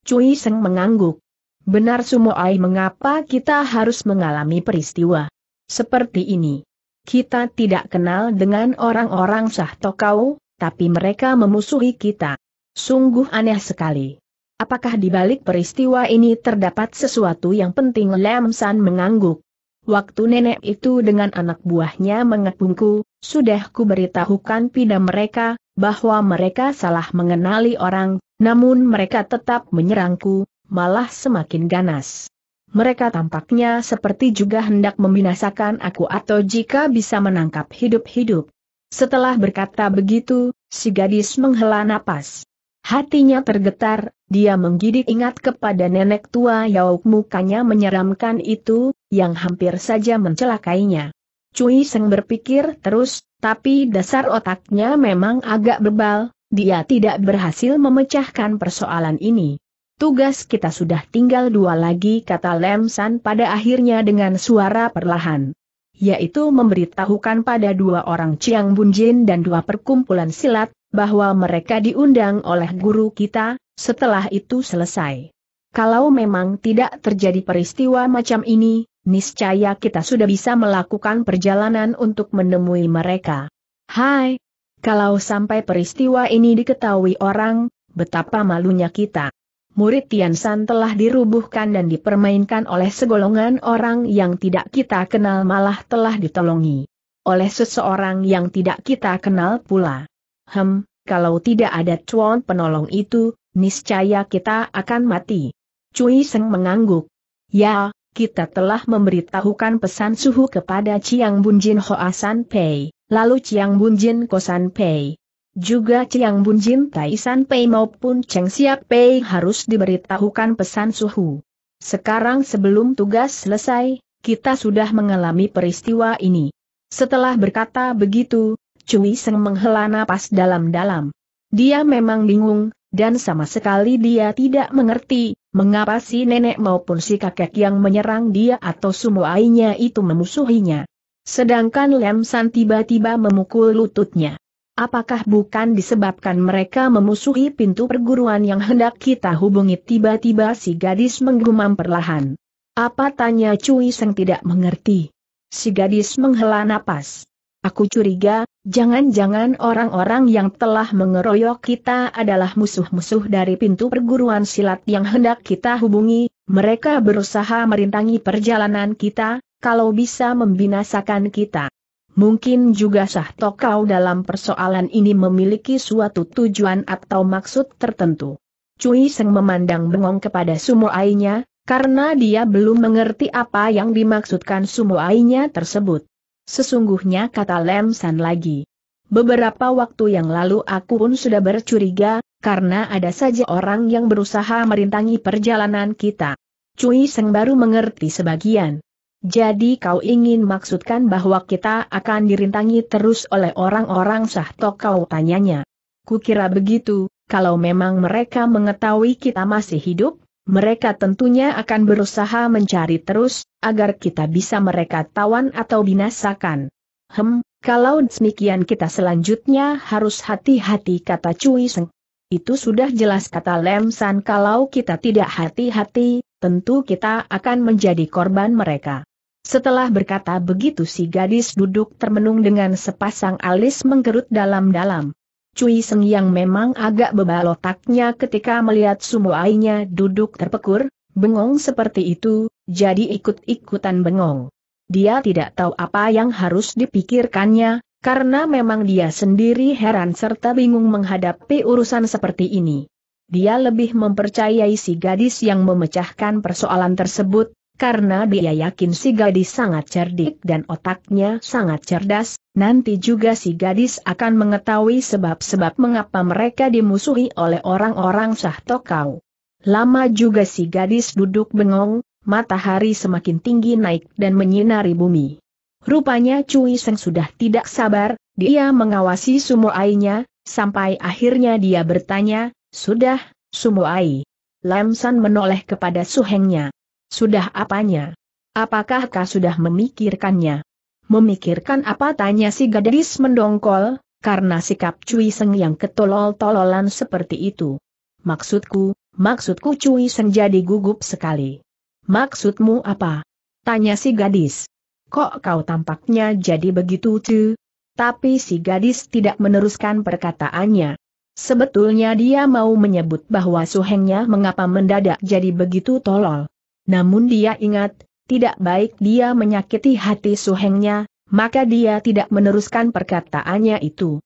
Cui Seng mengangguk. Benar Sumoai mengapa kita harus mengalami peristiwa seperti ini. Kita tidak kenal dengan orang-orang Sah Tokau, tapi mereka memusuhi kita. Sungguh aneh sekali. Apakah di balik peristiwa ini terdapat sesuatu yang penting Lam San mengangguk. Waktu nenek itu dengan anak buahnya mengepungku, sudah kuberitahukan pida mereka, bahwa mereka salah mengenali orang, namun mereka tetap menyerangku, malah semakin ganas. Mereka tampaknya seperti juga hendak membinasakan aku atau jika bisa menangkap hidup-hidup. Setelah berkata begitu, si gadis menghela napas. Hatinya tergetar, dia menggidik ingat kepada nenek tua Yauk mukanya menyeramkan itu, yang hampir saja mencelakainya. Cui Seng berpikir terus, tapi dasar otaknya memang agak bebal, dia tidak berhasil memecahkan persoalan ini. Tugas kita sudah tinggal dua lagi kata Lem San pada akhirnya dengan suara perlahan. Yaitu memberitahukan pada dua orang Chiang Bunjin dan dua perkumpulan silat, bahwa mereka diundang oleh guru kita, setelah itu selesai. Kalau memang tidak terjadi peristiwa macam ini, niscaya kita sudah bisa melakukan perjalanan untuk menemui mereka. Hai, kalau sampai peristiwa ini diketahui orang, betapa malunya kita. Murid Tian San telah dirubuhkan dan dipermainkan oleh segolongan orang yang tidak kita kenal malah telah ditolongi oleh seseorang yang tidak kita kenal pula. Hem, kalau tidak ada cuan penolong itu, niscaya kita akan mati. Cui Seng mengangguk. Ya, kita telah memberitahukan pesan suhu kepada Chiang Bunjin Hoasan Pei, lalu Chiang Bunjin Kosan Pei. Juga Chiang Bunjin Taisan Pei maupun Cheng Siap Pei harus diberitahukan pesan suhu. Sekarang sebelum tugas selesai, kita sudah mengalami peristiwa ini. Setelah berkata begitu, Cui Seng menghela napas dalam-dalam. Dia memang bingung, dan sama sekali dia tidak mengerti, mengapa si nenek maupun si kakek yang menyerang dia atau sumuainya itu memusuhinya. Sedangkan Lem San tiba-tiba memukul lututnya. Apakah bukan disebabkan mereka memusuhi pintu perguruan yang hendak kita hubungi tiba-tiba si gadis menggumam perlahan. Apa tanya Cui Seng tidak mengerti. Si gadis menghela napas. Aku curiga, jangan-jangan orang-orang yang telah mengeroyok kita adalah musuh-musuh dari pintu perguruan silat yang hendak kita hubungi, mereka berusaha merintangi perjalanan kita, kalau bisa membinasakan kita. Mungkin juga sah tokau dalam persoalan ini memiliki suatu tujuan atau maksud tertentu. Cui Seng memandang bengong kepada Sumo Ainya, karena dia belum mengerti apa yang dimaksudkan Sumo Ainya tersebut. Sesungguhnya kata Lem San lagi. Beberapa waktu yang lalu aku pun sudah bercuriga, karena ada saja orang yang berusaha merintangi perjalanan kita. Cui Seng baru mengerti sebagian. Jadi kau ingin maksudkan bahwa kita akan dirintangi terus oleh orang-orang sah toh kau tanyanya. Kukira begitu, kalau memang mereka mengetahui kita masih hidup, mereka tentunya akan berusaha mencari terus, agar kita bisa mereka tawan atau binasakan. Hem, kalau demikian kita selanjutnya harus hati-hati kata Cui Seng. Itu sudah jelas kata Lem San kalau kita tidak hati-hati, tentu kita akan menjadi korban mereka. Setelah berkata begitu si gadis duduk termenung dengan sepasang alis menggerut dalam-dalam. Cui Seng yang memang agak bebal otaknya ketika melihat sumuainya duduk terpekur, bengong seperti itu, jadi ikut-ikutan bengong. Dia tidak tahu apa yang harus dipikirkannya, karena memang dia sendiri heran serta bingung menghadapi urusan seperti ini. Dia lebih mempercayai si gadis yang memecahkan persoalan tersebut, karena dia yakin si gadis sangat cerdik dan otaknya sangat cerdas, nanti juga si gadis akan mengetahui sebab-sebab mengapa mereka dimusuhi oleh orang-orang Sahtokau. Lama juga si gadis duduk bengong, matahari semakin tinggi naik dan menyinari bumi. Rupanya Cui Seng sudah tidak sabar, dia mengawasi Sumuainya, sampai akhirnya dia bertanya, Sudah, Sumuai. Lam San menoleh kepada suhengnya. Sudah apanya? Apakah kau sudah memikirkannya? Memikirkan apa tanya si gadis mendongkol, karena sikap Cui Seng yang ketolol-tololan seperti itu. Maksudku, maksudku Cui Seng jadi gugup sekali. Maksudmu apa? Tanya si gadis. Kok kau tampaknya jadi begitu cu? Tapi si gadis tidak meneruskan perkataannya. Sebetulnya dia mau menyebut bahwa suhengnya mengapa mendadak jadi begitu tolol. Namun dia ingat, tidak baik dia menyakiti hati suhengnya, maka dia tidak meneruskan perkataannya itu.